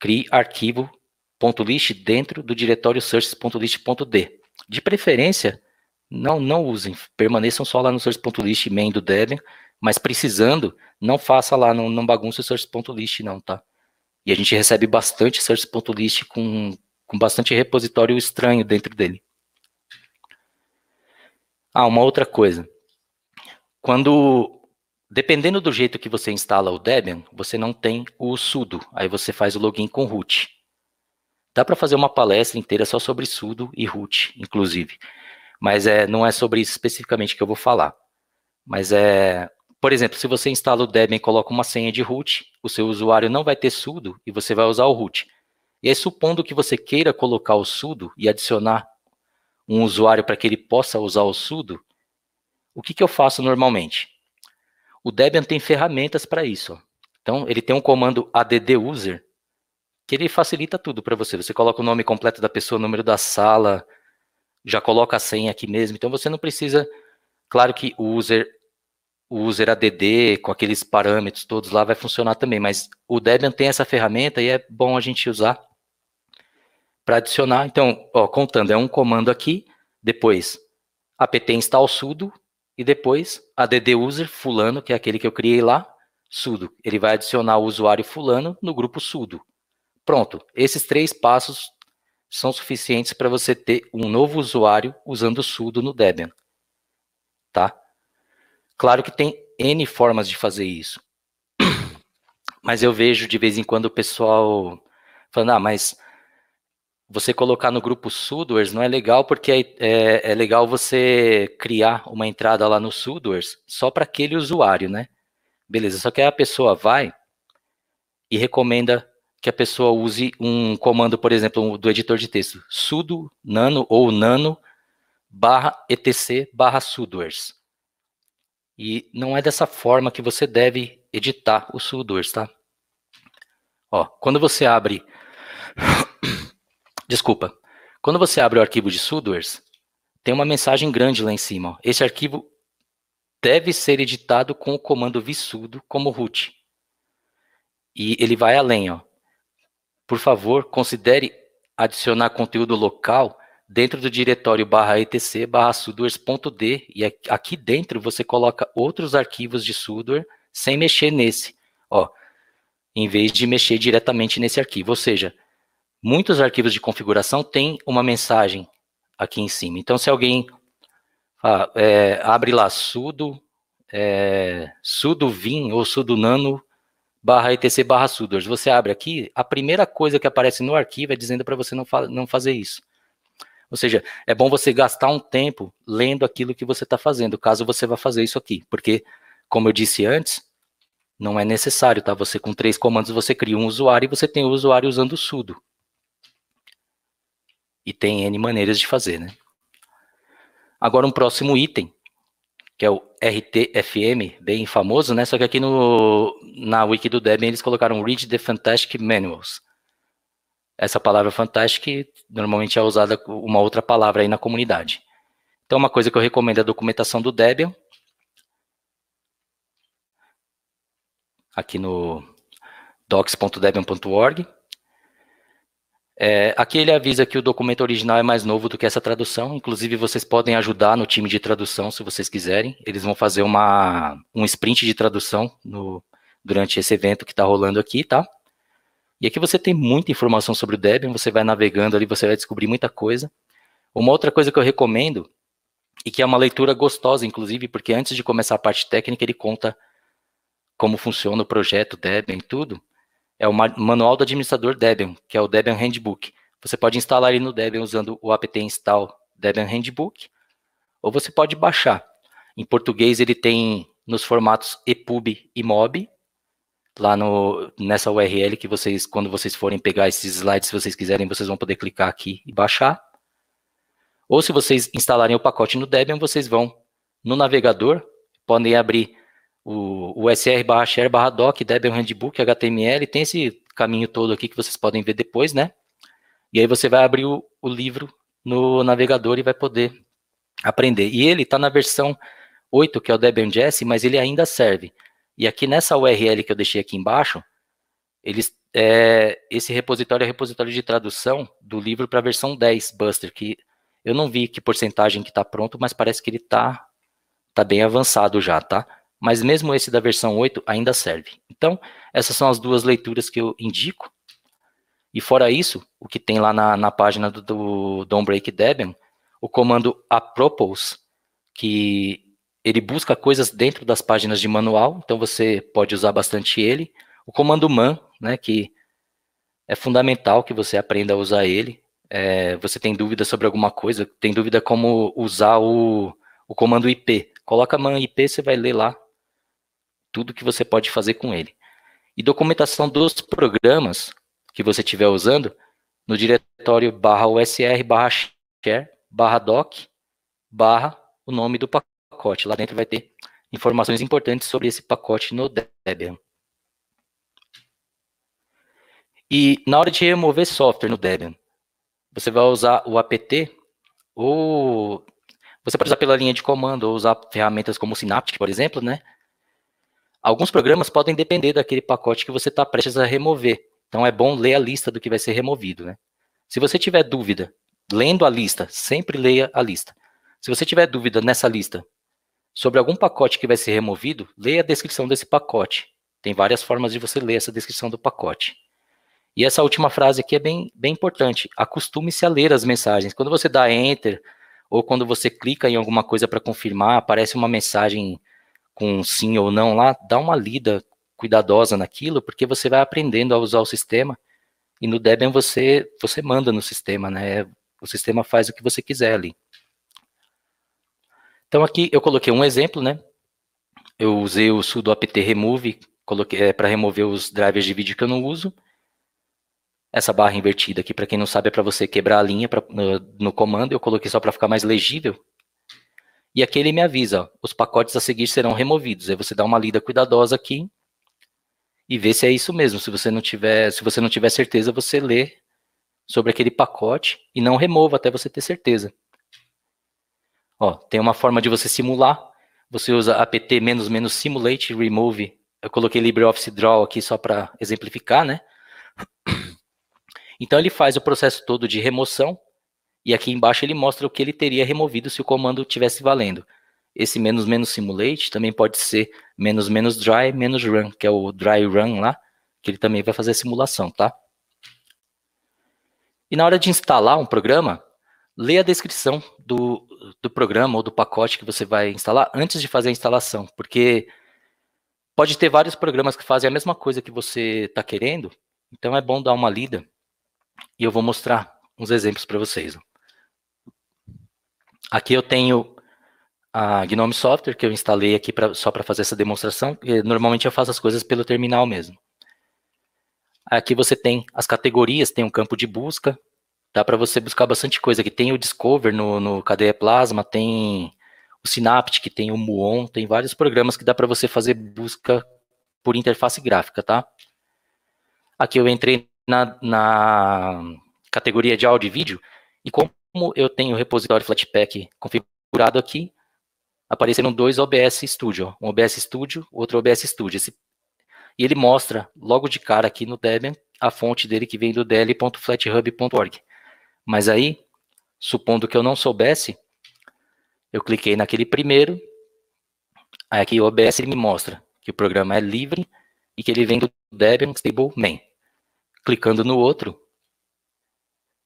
crie arquivo.list dentro do diretório source.list.d. De preferência, não não usem, permaneçam só lá no source.list main do Debian, mas precisando, não faça lá, não, bagunça o source.list não, tá? E a gente recebe bastante source.list com, com bastante repositório estranho dentro dele. Ah, uma outra coisa. Quando, dependendo do jeito que você instala o Debian, você não tem o sudo, aí você faz o login com root. Dá para fazer uma palestra inteira só sobre sudo e root, inclusive. Mas é, não é sobre isso especificamente que eu vou falar. Mas é, por exemplo, se você instala o Debian e coloca uma senha de root, o seu usuário não vai ter sudo e você vai usar o root. E aí, supondo que você queira colocar o sudo e adicionar um usuário para que ele possa usar o sudo, o que, que eu faço normalmente? O Debian tem ferramentas para isso. Então, ele tem um comando adduser que ele facilita tudo para você. Você coloca o nome completo da pessoa, o número da sala, já coloca a senha aqui mesmo. Então você não precisa, claro que o user o user ADD com aqueles parâmetros todos lá vai funcionar também, mas o Debian tem essa ferramenta e é bom a gente usar para adicionar. Então, ó, contando, é um comando aqui, depois apt install sudo e depois add user fulano, que é aquele que eu criei lá, sudo. Ele vai adicionar o usuário fulano no grupo sudo. Pronto, esses três passos são suficientes para você ter um novo usuário usando sudo no Debian. Tá? Claro que tem N formas de fazer isso. Mas eu vejo de vez em quando o pessoal falando, ah, mas você colocar no grupo sudoers não é legal porque é, é, é legal você criar uma entrada lá no sudoers só para aquele usuário, né? Beleza, só que aí a pessoa vai e recomenda que a pessoa use um comando, por exemplo, do editor de texto, sudo nano ou nano barra etc barra sudoers. E não é dessa forma que você deve editar o sudoers, tá? Ó, quando você abre... Desculpa. Quando você abre o arquivo de sudoers, tem uma mensagem grande lá em cima. Ó. Esse arquivo deve ser editado com o comando vsudo como root. E ele vai além, ó. Por favor, considere adicionar conteúdo local dentro do diretório barra etc barra sudoers.d e aqui dentro você coloca outros arquivos de sudoer sem mexer nesse, ó, em vez de mexer diretamente nesse arquivo. Ou seja, muitos arquivos de configuração têm uma mensagem aqui em cima. Então, se alguém é, abre lá sudo, é, sudo vim ou sudo nano barra etc barra sudors. Você abre aqui, a primeira coisa que aparece no arquivo é dizendo para você não, fa não fazer isso. Ou seja, é bom você gastar um tempo lendo aquilo que você está fazendo, caso você vá fazer isso aqui. Porque, como eu disse antes, não é necessário, tá? Você com três comandos, você cria um usuário e você tem o um usuário usando o sudo. E tem N maneiras de fazer, né? Agora, um próximo item que é o RTFM, bem famoso, né? Só que aqui no, na wiki do Debian eles colocaram Read the Fantastic Manuals. Essa palavra fantastic normalmente é usada uma outra palavra aí na comunidade. Então, uma coisa que eu recomendo é a documentação do Debian. Aqui no docs.debian.org. É, aqui ele avisa que o documento original é mais novo do que essa tradução. Inclusive, vocês podem ajudar no time de tradução, se vocês quiserem. Eles vão fazer uma, um sprint de tradução no, durante esse evento que está rolando aqui, tá? E aqui você tem muita informação sobre o Debian. Você vai navegando ali, você vai descobrir muita coisa. Uma outra coisa que eu recomendo, e que é uma leitura gostosa, inclusive, porque antes de começar a parte técnica, ele conta como funciona o projeto Debian e tudo é o Manual do Administrador Debian, que é o Debian Handbook. Você pode instalar ele no Debian usando o apt install Debian Handbook, ou você pode baixar. Em português ele tem nos formatos EPUB e MOB, lá no, nessa URL que vocês, quando vocês forem pegar esses slides, se vocês quiserem, vocês vão poder clicar aqui e baixar. Ou se vocês instalarem o pacote no Debian, vocês vão no navegador, podem abrir o, o SR barra share barra doc, Debian Handbook, HTML, tem esse caminho todo aqui que vocês podem ver depois, né? E aí você vai abrir o, o livro no navegador e vai poder aprender. E ele está na versão 8, que é o Debian.js, mas ele ainda serve. E aqui nessa URL que eu deixei aqui embaixo, eles, é, esse repositório é repositório de tradução do livro para a versão 10 Buster, que eu não vi que porcentagem que está pronto, mas parece que ele está tá bem avançado já, tá? mas mesmo esse da versão 8 ainda serve. Então, essas são as duas leituras que eu indico. E fora isso, o que tem lá na, na página do, do Don't Break Debian, o comando apropos, que ele busca coisas dentro das páginas de manual, então você pode usar bastante ele. O comando man, né, que é fundamental que você aprenda a usar ele. É, você tem dúvida sobre alguma coisa, tem dúvida como usar o, o comando IP. Coloca man IP, você vai ler lá tudo que você pode fazer com ele. E documentação dos programas que você estiver usando no diretório barra usr barra share barra doc barra o nome do pacote. Lá dentro vai ter informações importantes sobre esse pacote no Debian. E na hora de remover software no Debian, você vai usar o apt ou você pode usar pela linha de comando ou usar ferramentas como o Synaptic, por exemplo, né? Alguns programas podem depender daquele pacote que você está prestes a remover. Então é bom ler a lista do que vai ser removido, né? Se você tiver dúvida, lendo a lista, sempre leia a lista. Se você tiver dúvida nessa lista sobre algum pacote que vai ser removido, leia a descrição desse pacote. Tem várias formas de você ler essa descrição do pacote. E essa última frase aqui é bem, bem importante. Acostume-se a ler as mensagens. Quando você dá enter ou quando você clica em alguma coisa para confirmar, aparece uma mensagem com sim ou não lá, dá uma lida cuidadosa naquilo, porque você vai aprendendo a usar o sistema. E no Debian você você manda no sistema, né? O sistema faz o que você quiser ali. Então aqui eu coloquei um exemplo, né? Eu usei o sudo apt remove, coloquei é, para remover os drivers de vídeo que eu não uso. Essa barra invertida aqui, para quem não sabe, é para você quebrar a linha pra, no, no comando. Eu coloquei só para ficar mais legível, e aqui ele me avisa, os pacotes a seguir serão removidos. Aí você dá uma lida cuidadosa aqui e vê se é isso mesmo. Se você não tiver, se você não tiver certeza, você lê sobre aquele pacote e não remova até você ter certeza. Ó, tem uma forma de você simular. Você usa apt simulate remove. Eu coloquei LibreOffice Draw aqui só para exemplificar, né? Então ele faz o processo todo de remoção e aqui embaixo ele mostra o que ele teria removido se o comando tivesse valendo. Esse menos menos simulate também pode ser menos menos dry menos run, que é o dry run lá, que ele também vai fazer a simulação, tá? E na hora de instalar um programa, leia a descrição do, do programa ou do pacote que você vai instalar antes de fazer a instalação, porque pode ter vários programas que fazem a mesma coisa que você está querendo, então é bom dar uma lida e eu vou mostrar uns exemplos para vocês. Aqui eu tenho a Gnome Software que eu instalei aqui pra, só para fazer essa demonstração. Normalmente eu faço as coisas pelo terminal mesmo. Aqui você tem as categorias, tem um campo de busca. Dá para você buscar bastante coisa. Aqui tem o Discover no, no KDE Plasma, tem o Synaptic, tem o Muon, tem vários programas que dá para você fazer busca por interface gráfica, tá? Aqui eu entrei na, na categoria de áudio e vídeo e como como eu tenho o repositório Flatpak configurado aqui, apareceram dois OBS Studio, um OBS Studio, outro OBS Studio. Esse, e ele mostra logo de cara aqui no Debian a fonte dele que vem do dl.flathub.org. Mas aí, supondo que eu não soubesse, eu cliquei naquele primeiro, aí aqui o OBS me mostra que o programa é livre e que ele vem do Debian Stable Main. Clicando no outro,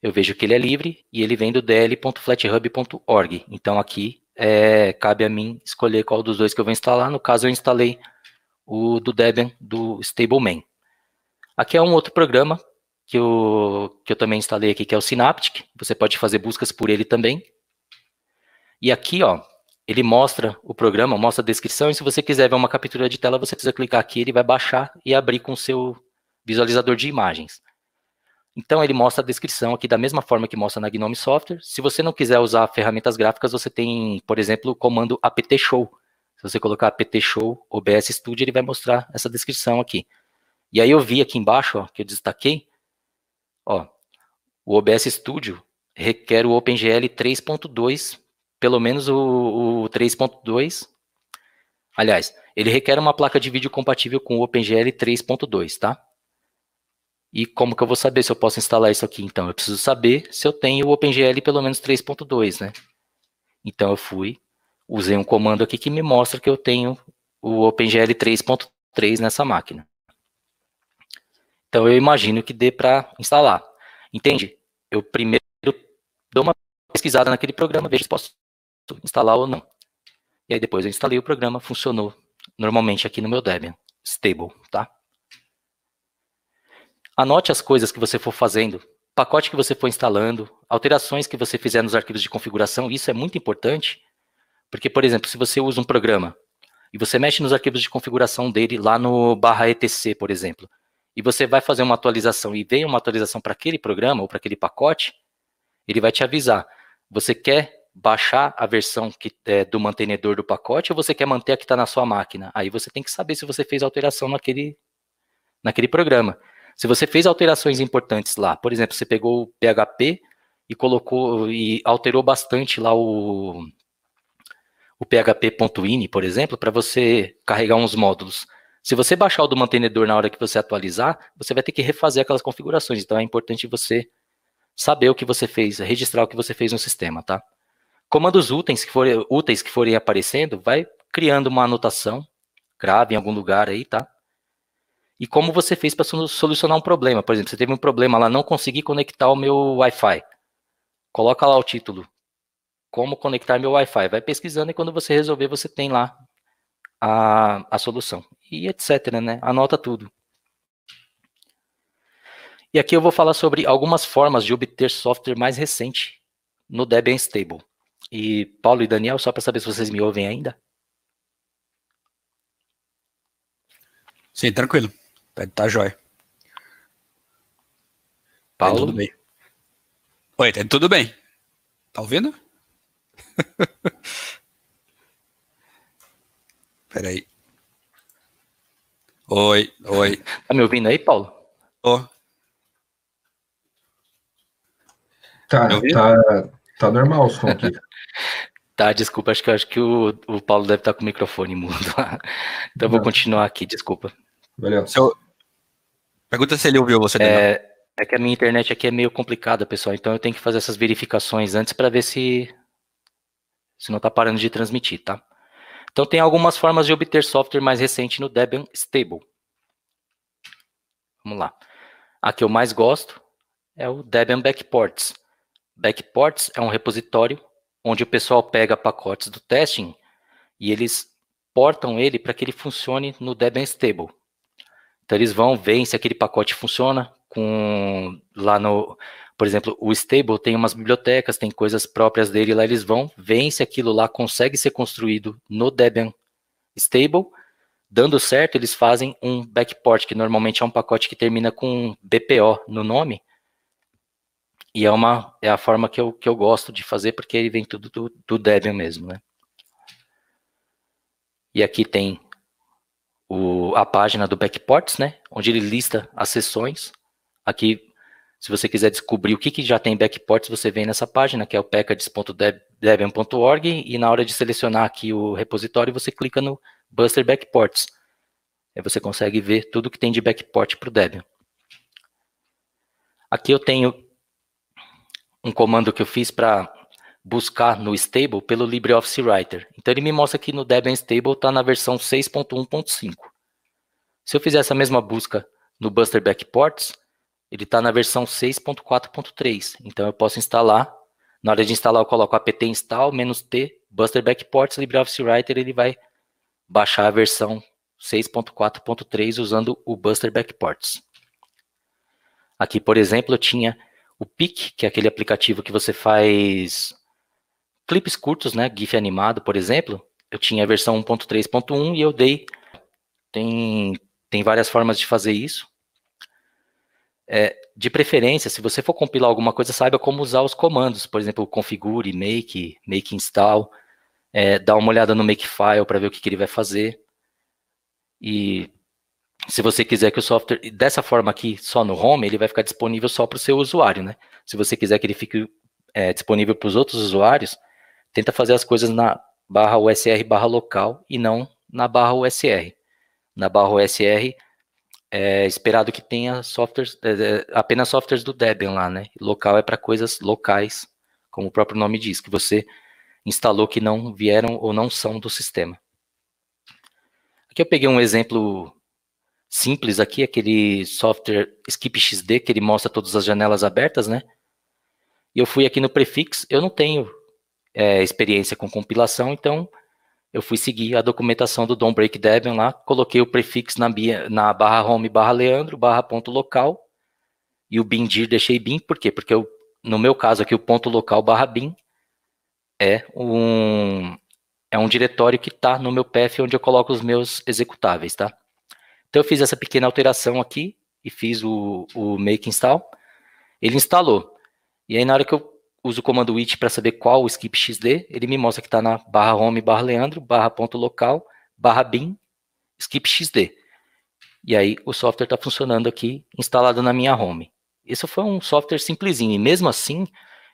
eu vejo que ele é livre e ele vem do dl.flathub.org. Então aqui é, cabe a mim escolher qual dos dois que eu vou instalar. No caso, eu instalei o do Debian do Stableman. Aqui é um outro programa que eu, que eu também instalei aqui, que é o Synaptic. Você pode fazer buscas por ele também. E aqui, ó, ele mostra o programa, mostra a descrição, e se você quiser ver uma captura de tela, você precisa clicar aqui, ele vai baixar e abrir com o seu visualizador de imagens. Então ele mostra a descrição aqui da mesma forma que mostra na GNOME Software. Se você não quiser usar ferramentas gráficas, você tem, por exemplo, o comando apt show. Se você colocar apt show OBS Studio, ele vai mostrar essa descrição aqui. E aí eu vi aqui embaixo, ó, que eu destaquei, ó, o OBS Studio requer o OpenGL 3.2, pelo menos o, o 3.2. Aliás, ele requer uma placa de vídeo compatível com o OpenGL 3.2, tá? E como que eu vou saber se eu posso instalar isso aqui? Então, eu preciso saber se eu tenho o OpenGL pelo menos 3.2, né? Então, eu fui, usei um comando aqui que me mostra que eu tenho o OpenGL 3.3 nessa máquina. Então, eu imagino que dê para instalar. Entende? Eu primeiro dou uma pesquisada naquele programa, vejo se posso instalar ou não. E aí, depois eu instalei o programa, funcionou normalmente aqui no meu Debian, stable, tá? Anote as coisas que você for fazendo, pacote que você for instalando, alterações que você fizer nos arquivos de configuração, isso é muito importante, porque, por exemplo, se você usa um programa e você mexe nos arquivos de configuração dele lá no barra etc, por exemplo, e você vai fazer uma atualização e vem uma atualização para aquele programa ou para aquele pacote, ele vai te avisar. Você quer baixar a versão que, é, do mantenedor do pacote ou você quer manter a que está na sua máquina? Aí você tem que saber se você fez alteração naquele, naquele programa. Se você fez alterações importantes lá, por exemplo, você pegou o PHP e colocou e alterou bastante lá o o php.ini, por exemplo, para você carregar uns módulos. Se você baixar o do mantenedor na hora que você atualizar, você vai ter que refazer aquelas configurações. Então é importante você saber o que você fez, registrar o que você fez no sistema, tá? Comandos úteis que forem, úteis que forem aparecendo, vai criando uma anotação, grave em algum lugar aí, tá? e como você fez para solucionar um problema. Por exemplo, você teve um problema lá, não consegui conectar o meu Wi-Fi. Coloca lá o título. Como conectar meu Wi-Fi. Vai pesquisando e quando você resolver, você tem lá a, a solução. E etc, né? Anota tudo. E aqui eu vou falar sobre algumas formas de obter software mais recente no Debian Stable. E Paulo e Daniel, só para saber se vocês me ouvem ainda. Sim, tranquilo. Tá, tá jóia. Tá Paulo? tudo bem. Oi, tá tudo bem. Tá ouvindo? Peraí. Oi, oi. Tá me ouvindo aí, Paulo? Ô. Tá, tá, tá normal o som aqui. Tá. tá, desculpa, acho que, acho que o, o Paulo deve estar tá com o microfone mudo lá. Então eu vou continuar aqui, desculpa. Valeu. Pergunta se ele ouviu você. É, é que a minha internet aqui é meio complicada, pessoal. Então eu tenho que fazer essas verificações antes para ver se se não está parando de transmitir, tá? Então tem algumas formas de obter software mais recente no Debian Stable. Vamos lá. A que eu mais gosto é o Debian Backports. Backports é um repositório onde o pessoal pega pacotes do testing e eles portam ele para que ele funcione no Debian Stable. Então eles vão ver se aquele pacote funciona com lá no, por exemplo, o stable tem umas bibliotecas, tem coisas próprias dele lá, eles vão ver se aquilo lá consegue ser construído no Debian stable. Dando certo, eles fazem um backport, que normalmente é um pacote que termina com BPO no nome. E é, uma, é a forma que eu, que eu gosto de fazer, porque ele vem tudo do, do Debian mesmo, né? E aqui tem o, a página do Backports, né? Onde ele lista as sessões. Aqui, se você quiser descobrir o que, que já tem Backports, você vem nessa página, que é o packages.debian.org, e na hora de selecionar aqui o repositório, você clica no Buster Backports. Aí você consegue ver tudo que tem de backport para o Debian. Aqui eu tenho um comando que eu fiz para buscar no stable pelo LibreOffice Writer. Então ele me mostra que no Debian Stable está na versão 6.1.5. Se eu fizer essa mesma busca no Buster Backports, ele está na versão 6.4.3. Então eu posso instalar. Na hora de instalar, eu coloco apt install -t Buster Backports LibreOffice Writer. Ele vai baixar a versão 6.4.3 usando o Buster Backports. Aqui, por exemplo, eu tinha o PIC, que é aquele aplicativo que você faz clipes curtos, né? GIF animado, por exemplo. Eu tinha a versão 1.3.1 e eu dei. Tem, tem várias formas de fazer isso. É, de preferência, se você for compilar alguma coisa, saiba como usar os comandos. Por exemplo, configure, make, make install. É, dá uma olhada no makefile para ver o que, que ele vai fazer. E se você quiser que o software, dessa forma aqui, só no home, ele vai ficar disponível só para o seu usuário, né? Se você quiser que ele fique é, disponível para os outros usuários, tenta fazer as coisas na barra USR barra local e não na barra USR. Na barra USR é esperado que tenha softwares, é, é, apenas softwares do Debian lá, né? Local é para coisas locais, como o próprio nome diz, que você instalou que não vieram ou não são do sistema. Aqui eu peguei um exemplo simples aqui, aquele software SkipXD que ele mostra todas as janelas abertas, né? E eu fui aqui no prefix, eu não tenho é, experiência com compilação, então eu fui seguir a documentação do Don Break Debian lá, coloquei o prefixo na, na barra home barra leandro barra ponto local e o bindir deixei bin, por quê? Porque eu, no meu caso aqui o ponto local barra bin é um, é um diretório que está no meu path onde eu coloco os meus executáveis, tá? Então eu fiz essa pequena alteração aqui e fiz o, o make install, ele instalou. E aí na hora que eu uso o comando which para saber qual o skip xd, ele me mostra que está na barra home, barra leandro, barra ponto local, barra bin, skip xd. E aí o software está funcionando aqui, instalado na minha home. Isso foi um software simplesinho, e mesmo assim,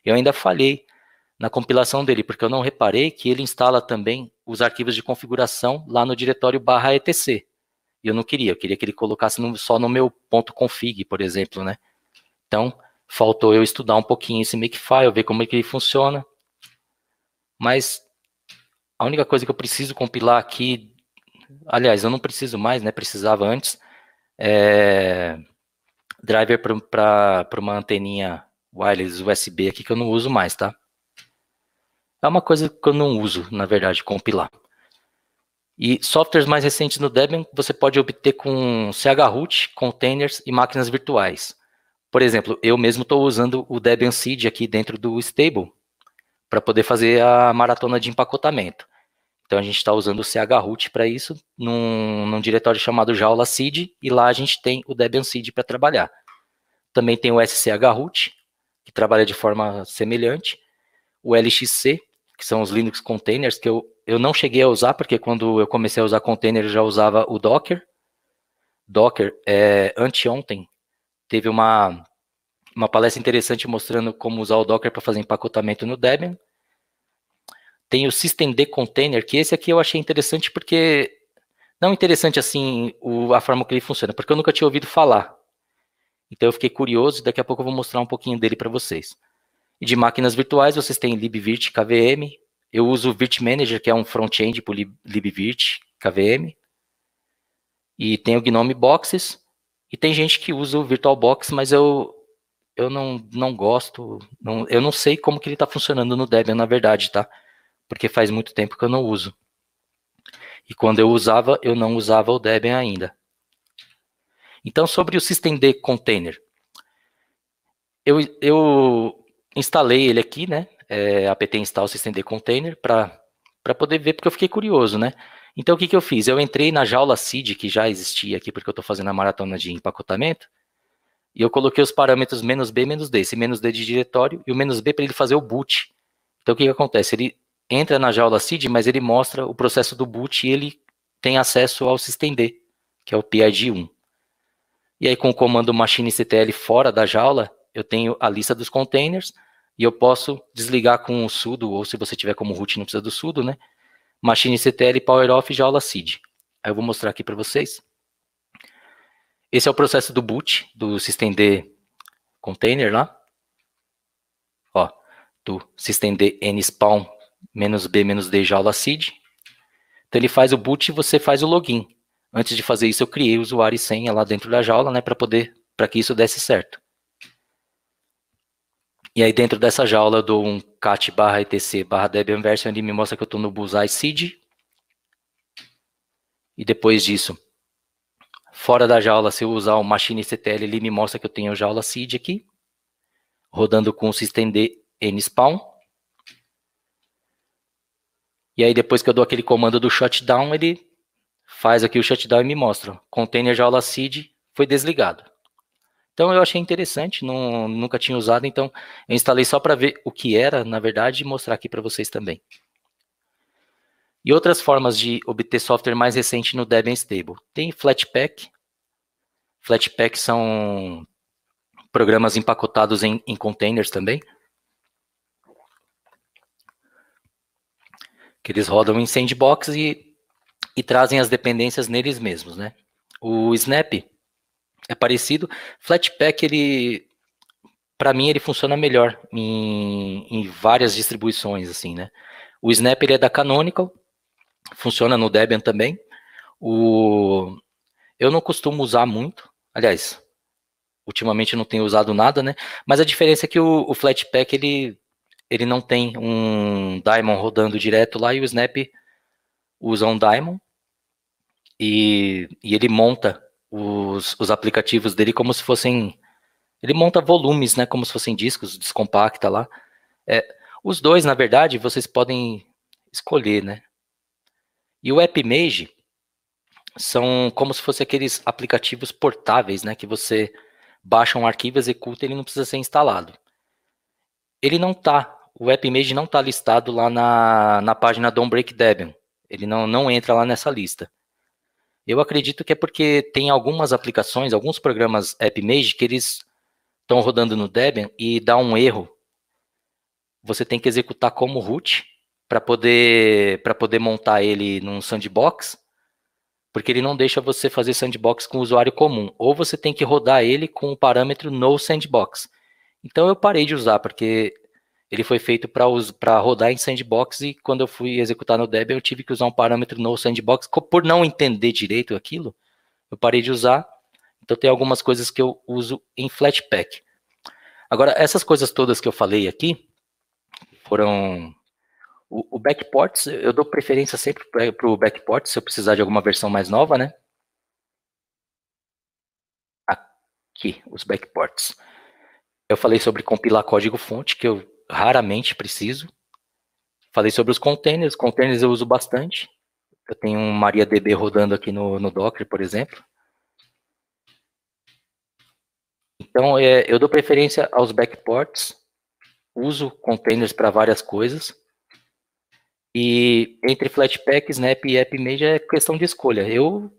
eu ainda falhei na compilação dele, porque eu não reparei que ele instala também os arquivos de configuração lá no diretório barra etc. E eu não queria, eu queria que ele colocasse no, só no meu ponto .config, por exemplo, né? Então, faltou eu estudar um pouquinho esse Makefile, ver como é que ele funciona. Mas a única coisa que eu preciso compilar aqui, aliás, eu não preciso mais, né? Precisava antes, é driver para uma anteninha wireless USB aqui que eu não uso mais, tá? É uma coisa que eu não uso, na verdade, compilar. E softwares mais recentes no Debian você pode obter com chroot, containers e máquinas virtuais. Por exemplo, eu mesmo estou usando o Debian Seed aqui dentro do stable para poder fazer a maratona de empacotamento. Então a gente está usando o chroot para isso num, num, diretório chamado jaula seed e lá a gente tem o Debian seed para trabalhar. Também tem o schroot que trabalha de forma semelhante, o LXC que são os Linux containers que eu, eu não cheguei a usar porque quando eu comecei a usar container eu já usava o Docker. Docker é anteontem teve uma, uma palestra interessante mostrando como usar o Docker para fazer empacotamento no Debian. Tem o systemd container, que esse aqui eu achei interessante porque não interessante assim o, a forma que ele funciona, porque eu nunca tinha ouvido falar. Então eu fiquei curioso e daqui a pouco eu vou mostrar um pouquinho dele para vocês. E de máquinas virtuais, vocês têm libvirt, KVM. Eu uso o Virt Manager, que é um front-end para libvirt, KVM. E tem o GNOME Boxes, e tem gente que usa o VirtualBox, mas eu, eu não, não gosto, não, eu não sei como que ele está funcionando no Debian, na verdade, tá? Porque faz muito tempo que eu não uso. E quando eu usava, eu não usava o Debian ainda. Então, sobre o systemd container. Eu, eu instalei ele aqui, né? É, apt install systemd container para poder ver, porque eu fiquei curioso, né? Então, o que, que eu fiz? Eu entrei na jaula seed que já existia aqui, porque eu estou fazendo a maratona de empacotamento, e eu coloquei os parâmetros menos B, menos D, esse menos D de diretório e o menos B para ele fazer o boot. Então, o que, que acontece? Ele entra na jaula seed, mas ele mostra o processo do boot e ele tem acesso ao systemd, que é o PID1. E aí, com o comando machine CTL fora da jaula, eu tenho a lista dos containers e eu posso desligar com o sudo, ou se você tiver como root, não precisa do sudo, né? Machine CTL Power Off Jaula seed. Aí eu vou mostrar aqui para vocês. Esse é o processo do boot, do systemd container lá. Ó, do systemd nspawn b d jaula seed. Então ele faz o boot e você faz o login. Antes de fazer isso, eu criei o usuário e senha lá dentro da jaula, né, para poder, para que isso desse certo. E aí dentro dessa jaula eu dou um cat barra etc barra Debian version, ele me mostra que eu estou no bullseye seed. E depois disso, fora da jaula, se eu usar o machine CTL, ele me mostra que eu tenho jaula seed aqui, rodando com o systemd nspawn. E aí depois que eu dou aquele comando do shutdown, ele faz aqui o shutdown e me mostra. Container jaula seed foi desligado. Então eu achei interessante, não, nunca tinha usado, então eu instalei só para ver o que era, na verdade, e mostrar aqui para vocês também. E outras formas de obter software mais recente no Debian Stable. Tem Flatpak. Flatpak são programas empacotados em, em containers também. Que eles rodam em sandbox e, e trazem as dependências neles mesmos, né? O Snap é parecido. Flatpak, ele, para mim, ele funciona melhor em, em, várias distribuições, assim, né? O Snap, ele é da Canonical, funciona no Debian também. O, eu não costumo usar muito, aliás, ultimamente não tenho usado nada, né? Mas a diferença é que o, o Flatpak, ele, ele não tem um Daemon rodando direto lá e o Snap usa um Daemon. E, e ele monta os, os aplicativos dele como se fossem. Ele monta volumes, né? Como se fossem discos, descompacta lá. É, os dois, na verdade, vocês podem escolher, né? E o AppMage são como se fossem aqueles aplicativos portáveis, né? Que você baixa um arquivo, executa, ele não precisa ser instalado. Ele não tá, o AppMage não tá listado lá na, na página do Break Debian. Ele não, não entra lá nessa lista. Eu acredito que é porque tem algumas aplicações, alguns programas AppMage que eles estão rodando no Debian e dá um erro. Você tem que executar como root para poder para poder montar ele num sandbox, porque ele não deixa você fazer sandbox com o usuário comum. Ou você tem que rodar ele com o parâmetro no sandbox. Então eu parei de usar porque ele foi feito para rodar em sandbox e quando eu fui executar no Debian eu tive que usar um parâmetro no sandbox por não entender direito aquilo. Eu parei de usar. Então tem algumas coisas que eu uso em Flatpak. Agora essas coisas todas que eu falei aqui foram o, o backports. Eu dou preferência sempre para o backports se eu precisar de alguma versão mais nova, né? Aqui os backports. Eu falei sobre compilar código fonte que eu raramente preciso. Falei sobre os containers, containers eu uso bastante. Eu tenho um MariaDB rodando aqui no, no Docker, por exemplo. Então, é, eu dou preferência aos backports, uso containers para várias coisas. E entre Flatpak, Snap e AppMage é questão de escolha. Eu,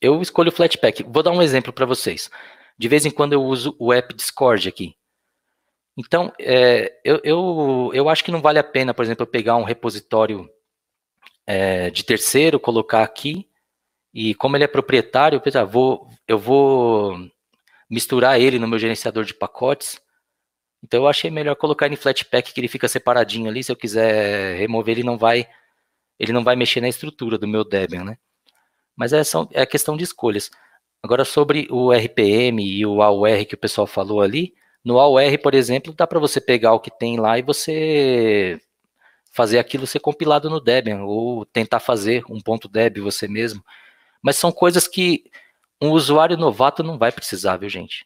eu escolho Flatpak. Vou dar um exemplo para vocês. De vez em quando eu uso o app Discord aqui. Então, é, eu, eu, eu acho que não vale a pena, por exemplo, eu pegar um repositório é, de terceiro, colocar aqui, e como ele é proprietário, eu ah, vou, eu vou misturar ele no meu gerenciador de pacotes. Então, eu achei melhor colocar ele em Flatpak, que ele fica separadinho ali. Se eu quiser remover, ele não vai, ele não vai mexer na estrutura do meu Debian, né? Mas é, são, é questão de escolhas. Agora, sobre o RPM e o AUR que o pessoal falou ali, no AOR, por exemplo, dá para você pegar o que tem lá e você fazer aquilo ser compilado no Debian, ou tentar fazer um ponto Debian você mesmo. Mas são coisas que um usuário novato não vai precisar, viu, gente?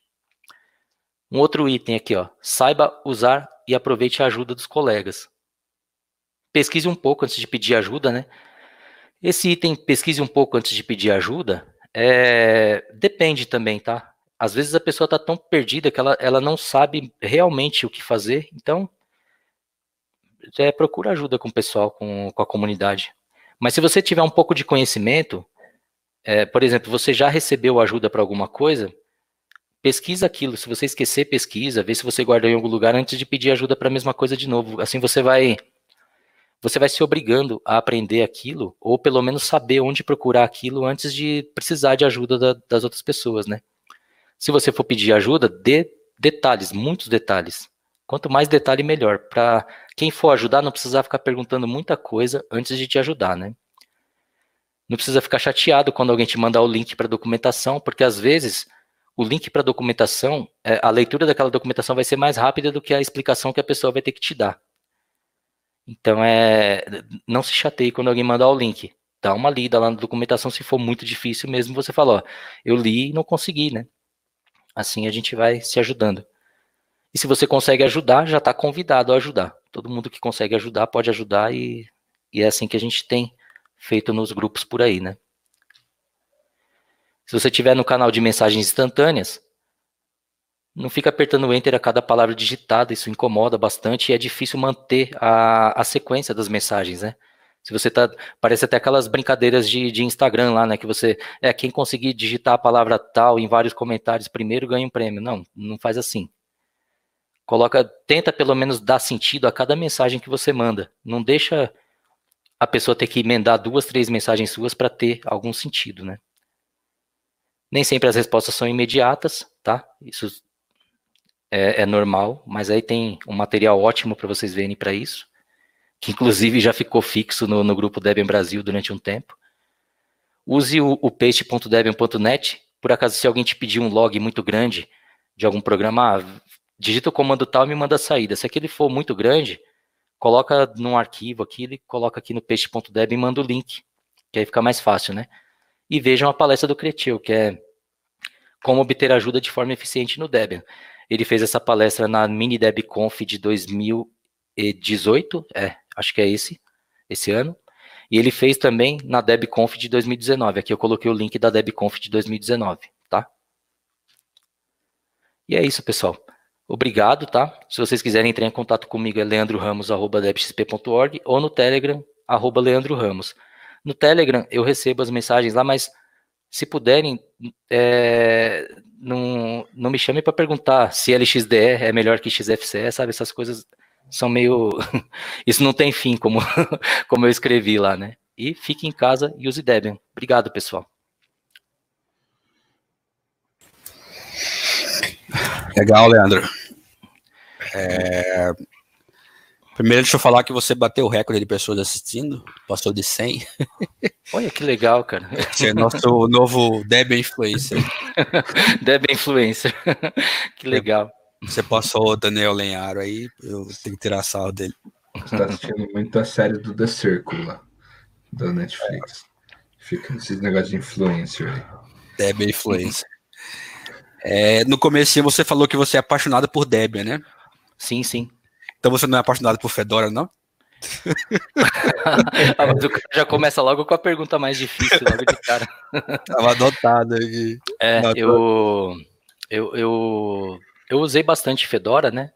Um outro item aqui, ó. Saiba usar e aproveite a ajuda dos colegas. Pesquise um pouco antes de pedir ajuda, né? Esse item, pesquise um pouco antes de pedir ajuda, é... depende também, tá? às vezes a pessoa está tão perdida que ela, ela não sabe realmente o que fazer. Então, é, procura ajuda com o pessoal, com, com a comunidade. Mas se você tiver um pouco de conhecimento, é, por exemplo, você já recebeu ajuda para alguma coisa, pesquisa aquilo. Se você esquecer, pesquisa, vê se você guardou em algum lugar antes de pedir ajuda para a mesma coisa de novo. Assim você vai você vai se obrigando a aprender aquilo, ou pelo menos saber onde procurar aquilo antes de precisar de ajuda da, das outras pessoas, né? Se você for pedir ajuda, dê detalhes, muitos detalhes. Quanto mais detalhe, melhor. Para quem for ajudar, não precisar ficar perguntando muita coisa antes de te ajudar, né? Não precisa ficar chateado quando alguém te mandar o link para documentação, porque às vezes o link para documentação, é, a leitura daquela documentação vai ser mais rápida do que a explicação que a pessoa vai ter que te dar. Então é, não se chateie quando alguém mandar o link. Dá uma lida lá na documentação, se for muito difícil mesmo, você fala, ó, eu li e não consegui, né? Assim a gente vai se ajudando. E se você consegue ajudar, já está convidado a ajudar. Todo mundo que consegue ajudar pode ajudar e, e é assim que a gente tem feito nos grupos por aí, né? Se você tiver no canal de mensagens instantâneas, não fica apertando o enter a cada palavra digitada, isso incomoda bastante e é difícil manter a, a sequência das mensagens, né? Se você tá. Parece até aquelas brincadeiras de, de Instagram lá, né? Que você. É, quem conseguir digitar a palavra tal em vários comentários primeiro ganha um prêmio. Não, não faz assim. Coloca, tenta pelo menos dar sentido a cada mensagem que você manda. Não deixa a pessoa ter que emendar duas, três mensagens suas para ter algum sentido, né? Nem sempre as respostas são imediatas, tá? Isso é, é normal, mas aí tem um material ótimo para vocês verem para isso que inclusive já ficou fixo no, no grupo Debian Brasil durante um tempo. Use o, o paste.debian.net, por acaso se alguém te pedir um log muito grande de algum programa, ah, digita o comando tal e me manda a saída. Se aquele for muito grande, coloca num arquivo aqui, ele coloca aqui no paste.debian e manda o link, que aí fica mais fácil, né? E vejam a palestra do Cretil, que é como obter ajuda de forma eficiente no Debian. Ele fez essa palestra na Mini Deb Conf de 2018, é, acho que é esse, esse ano. E ele fez também na DebConf de 2019. Aqui eu coloquei o link da DebConf de 2019, tá? E é isso, pessoal. Obrigado, tá? Se vocês quiserem entrar em contato comigo é leandroramos@debxp.org ou no Telegram arroba Leandro Ramos. No Telegram eu recebo as mensagens lá, mas se puderem, é, não, não me chame para perguntar se LXDR é melhor que XFCE, sabe? Essas coisas são meio. Isso não tem fim, como, como eu escrevi lá, né? E fique em casa e use Debian. Obrigado, pessoal. Legal, Leandro. É... Primeiro, deixa eu falar que você bateu o recorde de pessoas assistindo, passou de 100. Olha que legal, cara. Você é nosso novo Debian Influencer. Debian Influencer. Que legal. Você passou o Daniel Lenharo aí, eu tenho que tirar sala dele. Você tá assistindo muito a série do The Circle lá, da Netflix. Fica esses negócios de influencer aí. Débia influencer. É, no começo você falou que você é apaixonado por Debbie, né? Sim, sim. Então você não é apaixonado por Fedora, não? já começa logo com a pergunta mais difícil, logo de cara. Tava adotado aqui. É, eu, eu, eu eu usei bastante Fedora, né?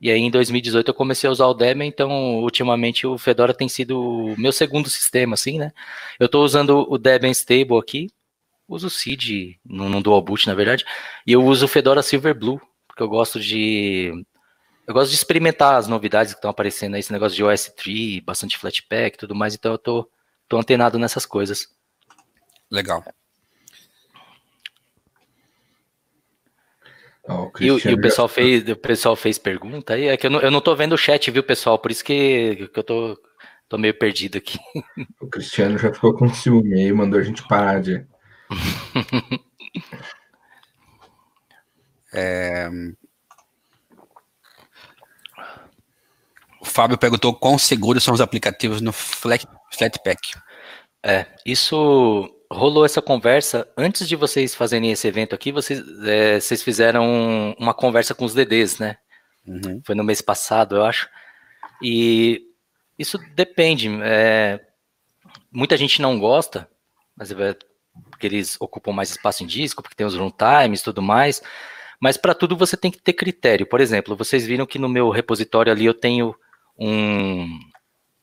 E aí em 2018 eu comecei a usar o Debian, então ultimamente o Fedora tem sido o meu segundo sistema, assim, né? Eu estou usando o Debian Stable aqui, uso o Seed no, no Dual Boot, na verdade, e eu uso o Fedora Silverblue, porque eu gosto de eu gosto de experimentar as novidades que estão aparecendo aí, esse negócio de OS 3, bastante Flatpak e tudo mais, então eu tô, tô antenado nessas coisas. Legal. Oh, ah, e, e, o pessoal fez, o pessoal fez pergunta aí. É que eu não, eu não tô vendo o chat, viu, pessoal? Por isso que, que eu tô, tô meio perdido aqui. O Cristiano já ficou com ciúme aí, mandou a gente parar de. é... O Fábio perguntou quão seguros são os aplicativos no flat, Flatpak. É, isso rolou essa conversa, antes de vocês fazerem esse evento aqui, vocês, é, vocês fizeram uma conversa com os DDs, né? Uhum. Foi no mês passado, eu acho. E isso depende. É, muita gente não gosta, mas é porque eles ocupam mais espaço em disco, porque tem os runtimes e tudo mais. Mas para tudo você tem que ter critério. Por exemplo, vocês viram que no meu repositório ali eu tenho um,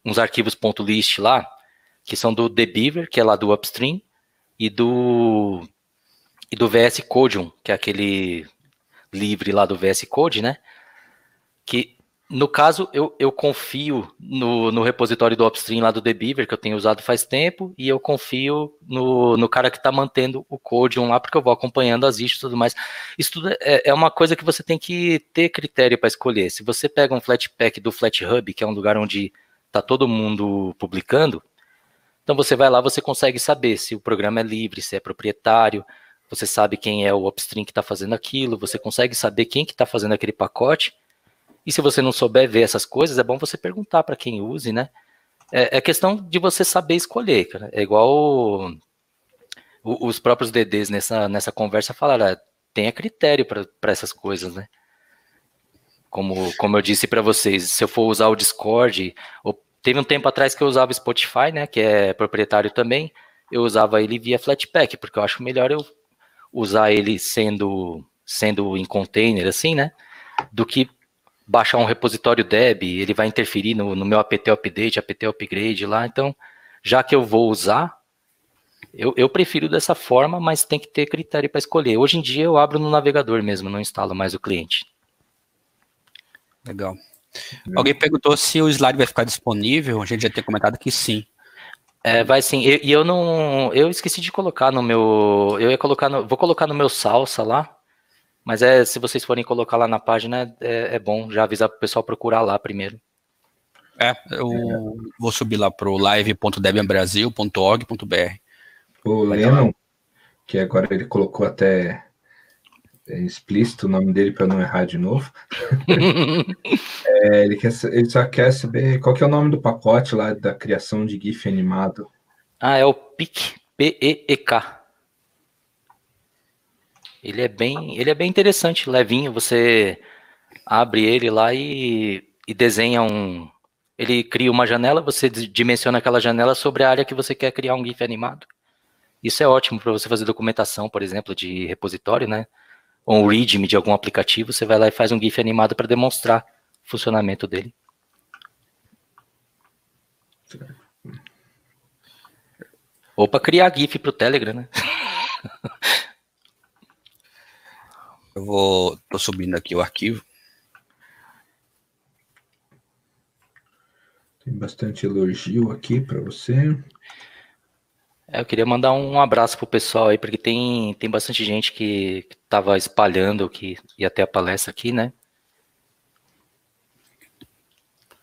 uns arquivos .list lá, que são do The Beaver, que é lá do Upstream, e do e do VS Codium, que é aquele livre lá do VS Code, né? Que no caso eu, eu confio no, no repositório do upstream lá do Debiver, que eu tenho usado faz tempo, e eu confio no, no cara que está mantendo o Codium lá, porque eu vou acompanhando as issues e tudo mais. Isso tudo é, é uma coisa que você tem que ter critério para escolher. Se você pega um Flatpak do FlatHub, que é um lugar onde está todo mundo publicando, então você vai lá, você consegue saber se o programa é livre, se é proprietário, você sabe quem é o upstream que está fazendo aquilo, você consegue saber quem que está fazendo aquele pacote. E se você não souber ver essas coisas, é bom você perguntar para quem use, né? É, é, questão de você saber escolher, cara. É igual o, o, os próprios DDs nessa, nessa conversa falaram, tem ah, tenha critério para essas coisas, né? Como, como eu disse para vocês, se eu for usar o Discord ou Teve um tempo atrás que eu usava Spotify, né, que é proprietário também. Eu usava ele via Flatpak, porque eu acho melhor eu usar ele sendo sendo em container assim, né, do que baixar um repositório deb, ele vai interferir no, no meu apt update, apt upgrade lá. Então, já que eu vou usar, eu, eu, prefiro dessa forma, mas tem que ter critério para escolher. Hoje em dia eu abro no navegador mesmo, não instalo mais o cliente. Legal. Uhum. Alguém perguntou se o slide vai ficar disponível, a gente já tem comentado que sim. É, vai sim, e, eu não. Eu esqueci de colocar no meu. Eu ia colocar no, Vou colocar no meu salsa lá. Mas é, se vocês forem colocar lá na página, é, é bom já avisar o pessoal procurar lá primeiro. É, eu é. vou subir lá pro live.debianbrasil.org.br. O Lennon, que agora ele colocou até é explícito o nome dele para não errar de novo. é, ele, quer, ele só quer saber qual que é o nome do pacote lá da criação de GIF animado. Ah, é o PIC, P-E-E-K. Ele é bem, ele é bem interessante, levinho. Você abre ele lá e, e desenha um. Ele cria uma janela, você dimensiona aquela janela sobre a área que você quer criar um GIF animado. Isso é ótimo para você fazer documentação, por exemplo, de repositório, né? ou um readme de algum aplicativo, você vai lá e faz um GIF animado para demonstrar o funcionamento dele. Ou para criar GIF para o Telegram, né? Eu vou. subindo aqui o arquivo. Tem bastante elogio aqui para você. É, eu queria mandar um abraço pro pessoal aí, porque tem, tem bastante gente que estava espalhando que ia ter a palestra aqui, né?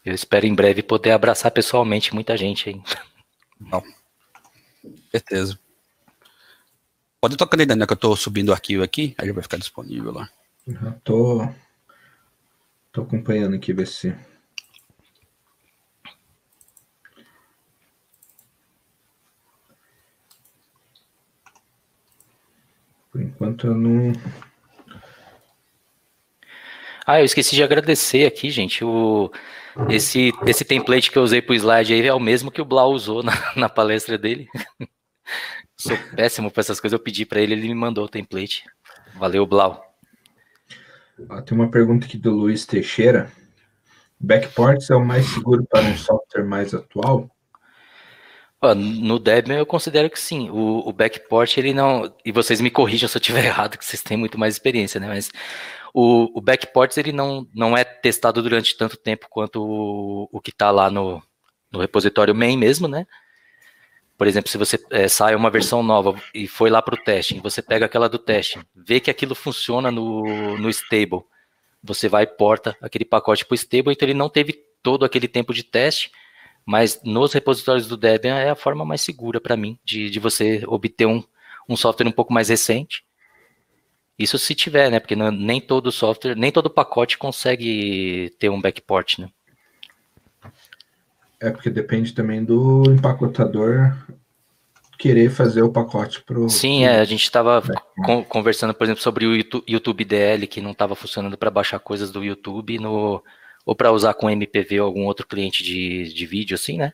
Eu espero em breve poder abraçar pessoalmente muita gente aí. Não. Certeza. Pode tocar ali, né? que eu estou subindo o arquivo aqui, aí vai ficar disponível lá. Estou, uhum, tô, tô acompanhando aqui, ver se. Por enquanto eu não. Ah, eu esqueci de agradecer aqui, gente. O, esse, esse template que eu usei para o slide aí é o mesmo que o Blau usou na, na palestra dele. Sou péssimo para essas coisas. Eu pedi para ele, ele me mandou o template. Valeu, Blau. Ah, tem uma pergunta aqui do Luiz Teixeira. Backports é o mais seguro para um software mais atual? No Debian eu considero que sim. O, o, backport, ele não. E vocês me corrijam se eu estiver errado, que vocês têm muito mais experiência, né? Mas o, o backport, ele não, não é testado durante tanto tempo quanto o, o que está lá no, no repositório main mesmo, né? Por exemplo, se você é, sai uma versão nova e foi lá para o teste, você pega aquela do teste, vê que aquilo funciona no, no stable, você vai e porta aquele pacote para o stable, então ele não teve todo aquele tempo de teste mas nos repositórios do Debian é a forma mais segura para mim de, de você obter um, um software um pouco mais recente. Isso se tiver, né? Porque não, nem todo software, nem todo pacote consegue ter um backport, né? É porque depende também do empacotador querer fazer o pacote para Sim, é, a gente estava conversando, por exemplo, sobre o YouTube DL, que não estava funcionando para baixar coisas do YouTube no, ou para usar com MPV ou algum outro cliente de, de vídeo, assim, né?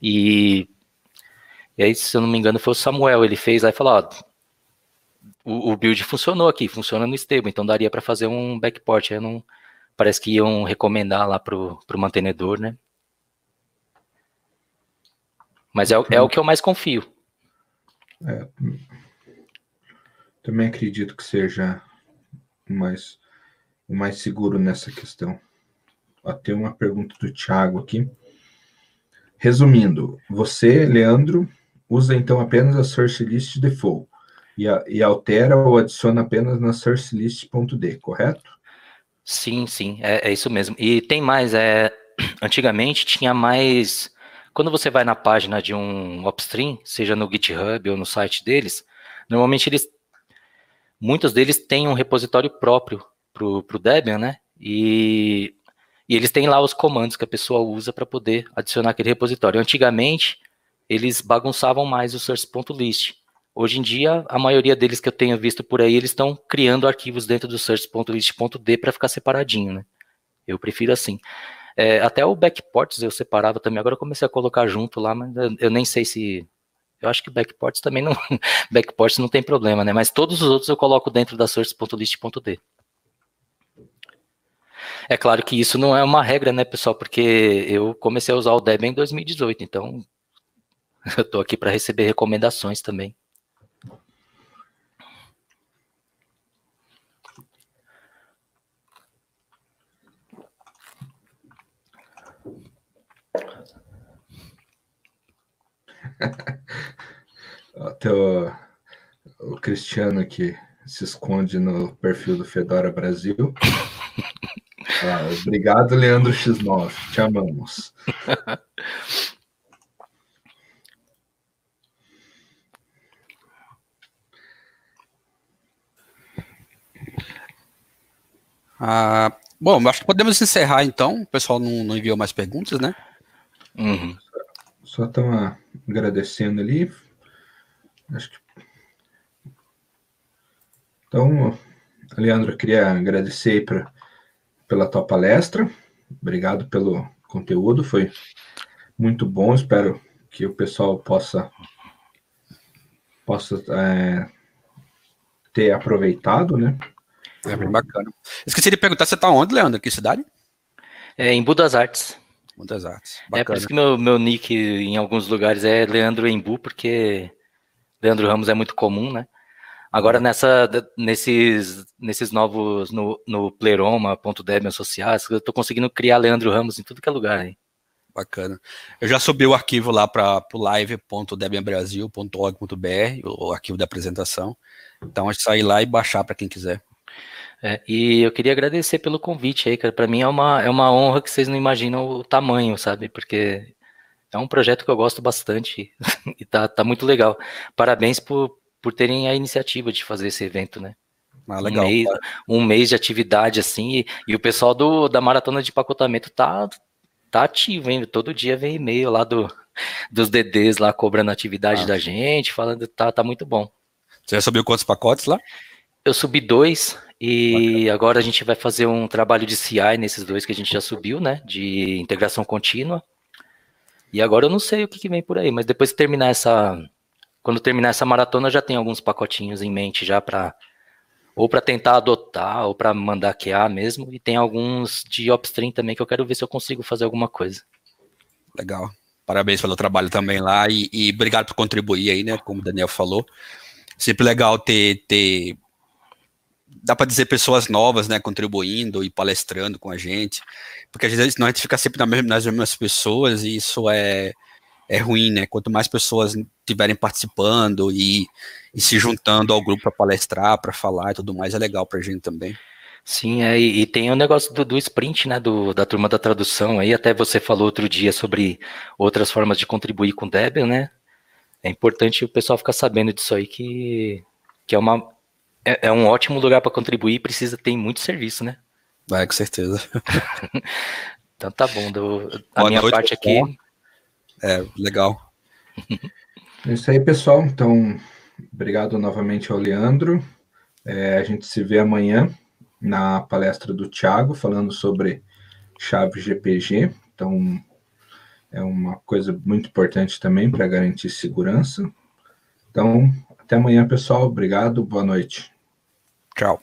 E, e aí, se eu não me engano, foi o Samuel, ele fez, aí falou, ó, o, o build funcionou aqui, funciona no stable, então daria para fazer um backport, aí não, parece que iam recomendar lá pro, o mantenedor, né? Mas é, é o que eu mais confio. É, também acredito que seja mais, mais seguro nessa questão. Ó, tem uma pergunta do Thiago aqui. Resumindo, você, Leandro, usa então apenas a source list default e, a, e altera ou adiciona apenas na source list.d, correto? Sim, sim, é, é isso mesmo. E tem mais, é, antigamente tinha mais. Quando você vai na página de um upstream, seja no GitHub ou no site deles, normalmente eles. Muitos deles têm um repositório próprio para o pro Debian, né? E e eles têm lá os comandos que a pessoa usa para poder adicionar aquele repositório. Antigamente, eles bagunçavam mais o source.list. Hoje em dia, a maioria deles que eu tenho visto por aí, eles estão criando arquivos dentro do source.list.d para ficar separadinho, né? Eu prefiro assim. É, até o backports eu separava também, agora eu comecei a colocar junto lá, mas eu nem sei se eu acho que backports também não. backports não tem problema, né? Mas todos os outros eu coloco dentro da source.list.d. É claro que isso não é uma regra, né, pessoal? Porque eu comecei a usar o Debian em 2018, então eu estou aqui para receber recomendações também. Até o, o Cristiano que se esconde no perfil do Fedora Brasil. É, obrigado, Leandro X9. Te amamos. ah, bom, acho que podemos encerrar então. O pessoal não, não enviou mais perguntas, né? Uhum. Só estão agradecendo ali. Acho que... Então, Leandro, eu queria agradecer para pela tua palestra, obrigado pelo conteúdo, foi muito bom. Espero que o pessoal possa possa é, ter aproveitado, né? É bem bacana. Esqueci de perguntar, você tá onde, Leandro? Que cidade? É, em Budas Artes. Budas Artes. É, bacana. É por isso que meu, meu nick em alguns lugares é Leandro Embu, porque Leandro Ramos é muito comum, né? Agora, nessa, nesses, nesses novos, no, no pleroma.dev associados eu estou conseguindo criar Leandro Ramos em tudo que é lugar, hein? Bacana. Eu já subi o arquivo lá para o live.debianbrasil.org.br, o arquivo da apresentação. Então, a é gente sai lá e baixar para quem quiser. É, e eu queria agradecer pelo convite aí, cara. Para mim é uma, é uma honra que vocês não imaginam o tamanho, sabe? Porque é um projeto que eu gosto bastante e tá, tá muito legal. Parabéns por, por terem a iniciativa de fazer esse evento, né? Ah, legal, um, mês, um, mês, de atividade assim, e, e o pessoal do, da maratona de pacotamento tá, tá ativo, hein? Todo dia vem e-mail lá do, dos DDs lá cobrando atividade ah. da gente, falando tá, tá muito bom. Você já subiu quantos pacotes lá? Eu subi dois e Bacana. agora a gente vai fazer um trabalho de CI nesses dois que a gente já subiu, né? De integração contínua. E agora eu não sei o que, que vem por aí, mas depois que terminar essa quando terminar essa maratona, já tem alguns pacotinhos em mente já para ou para tentar adotar ou para mandar QA mesmo. E tem alguns de upstream também que eu quero ver se eu consigo fazer alguma coisa. Legal. Parabéns pelo trabalho também lá e, e obrigado por contribuir aí, né? Como o Daniel falou. Sempre legal ter, ter dá para dizer pessoas novas, né, contribuindo e palestrando com a gente, porque às vezes senão a gente fica sempre nas mesmas pessoas e isso é, é ruim, né? Quanto mais pessoas tiverem participando e, e se juntando ao grupo para palestrar, para falar e tudo mais, é legal para a gente também. Sim, é, e tem o um negócio do, do sprint, né, do, da turma da tradução aí, até você falou outro dia sobre outras formas de contribuir com o Debian, né, é importante o pessoal ficar sabendo disso aí, que, que é, uma, é, é um ótimo lugar para contribuir e precisa ter muito serviço, né. Vai, com certeza. então tá bom, do, a Boa minha noite, parte aqui. É, legal. É isso aí, pessoal. Então, obrigado novamente ao Leandro. É, a gente se vê amanhã na palestra do Thiago, falando sobre chave GPG. Então, é uma coisa muito importante também para garantir segurança. Então, até amanhã, pessoal. Obrigado, boa noite. Tchau.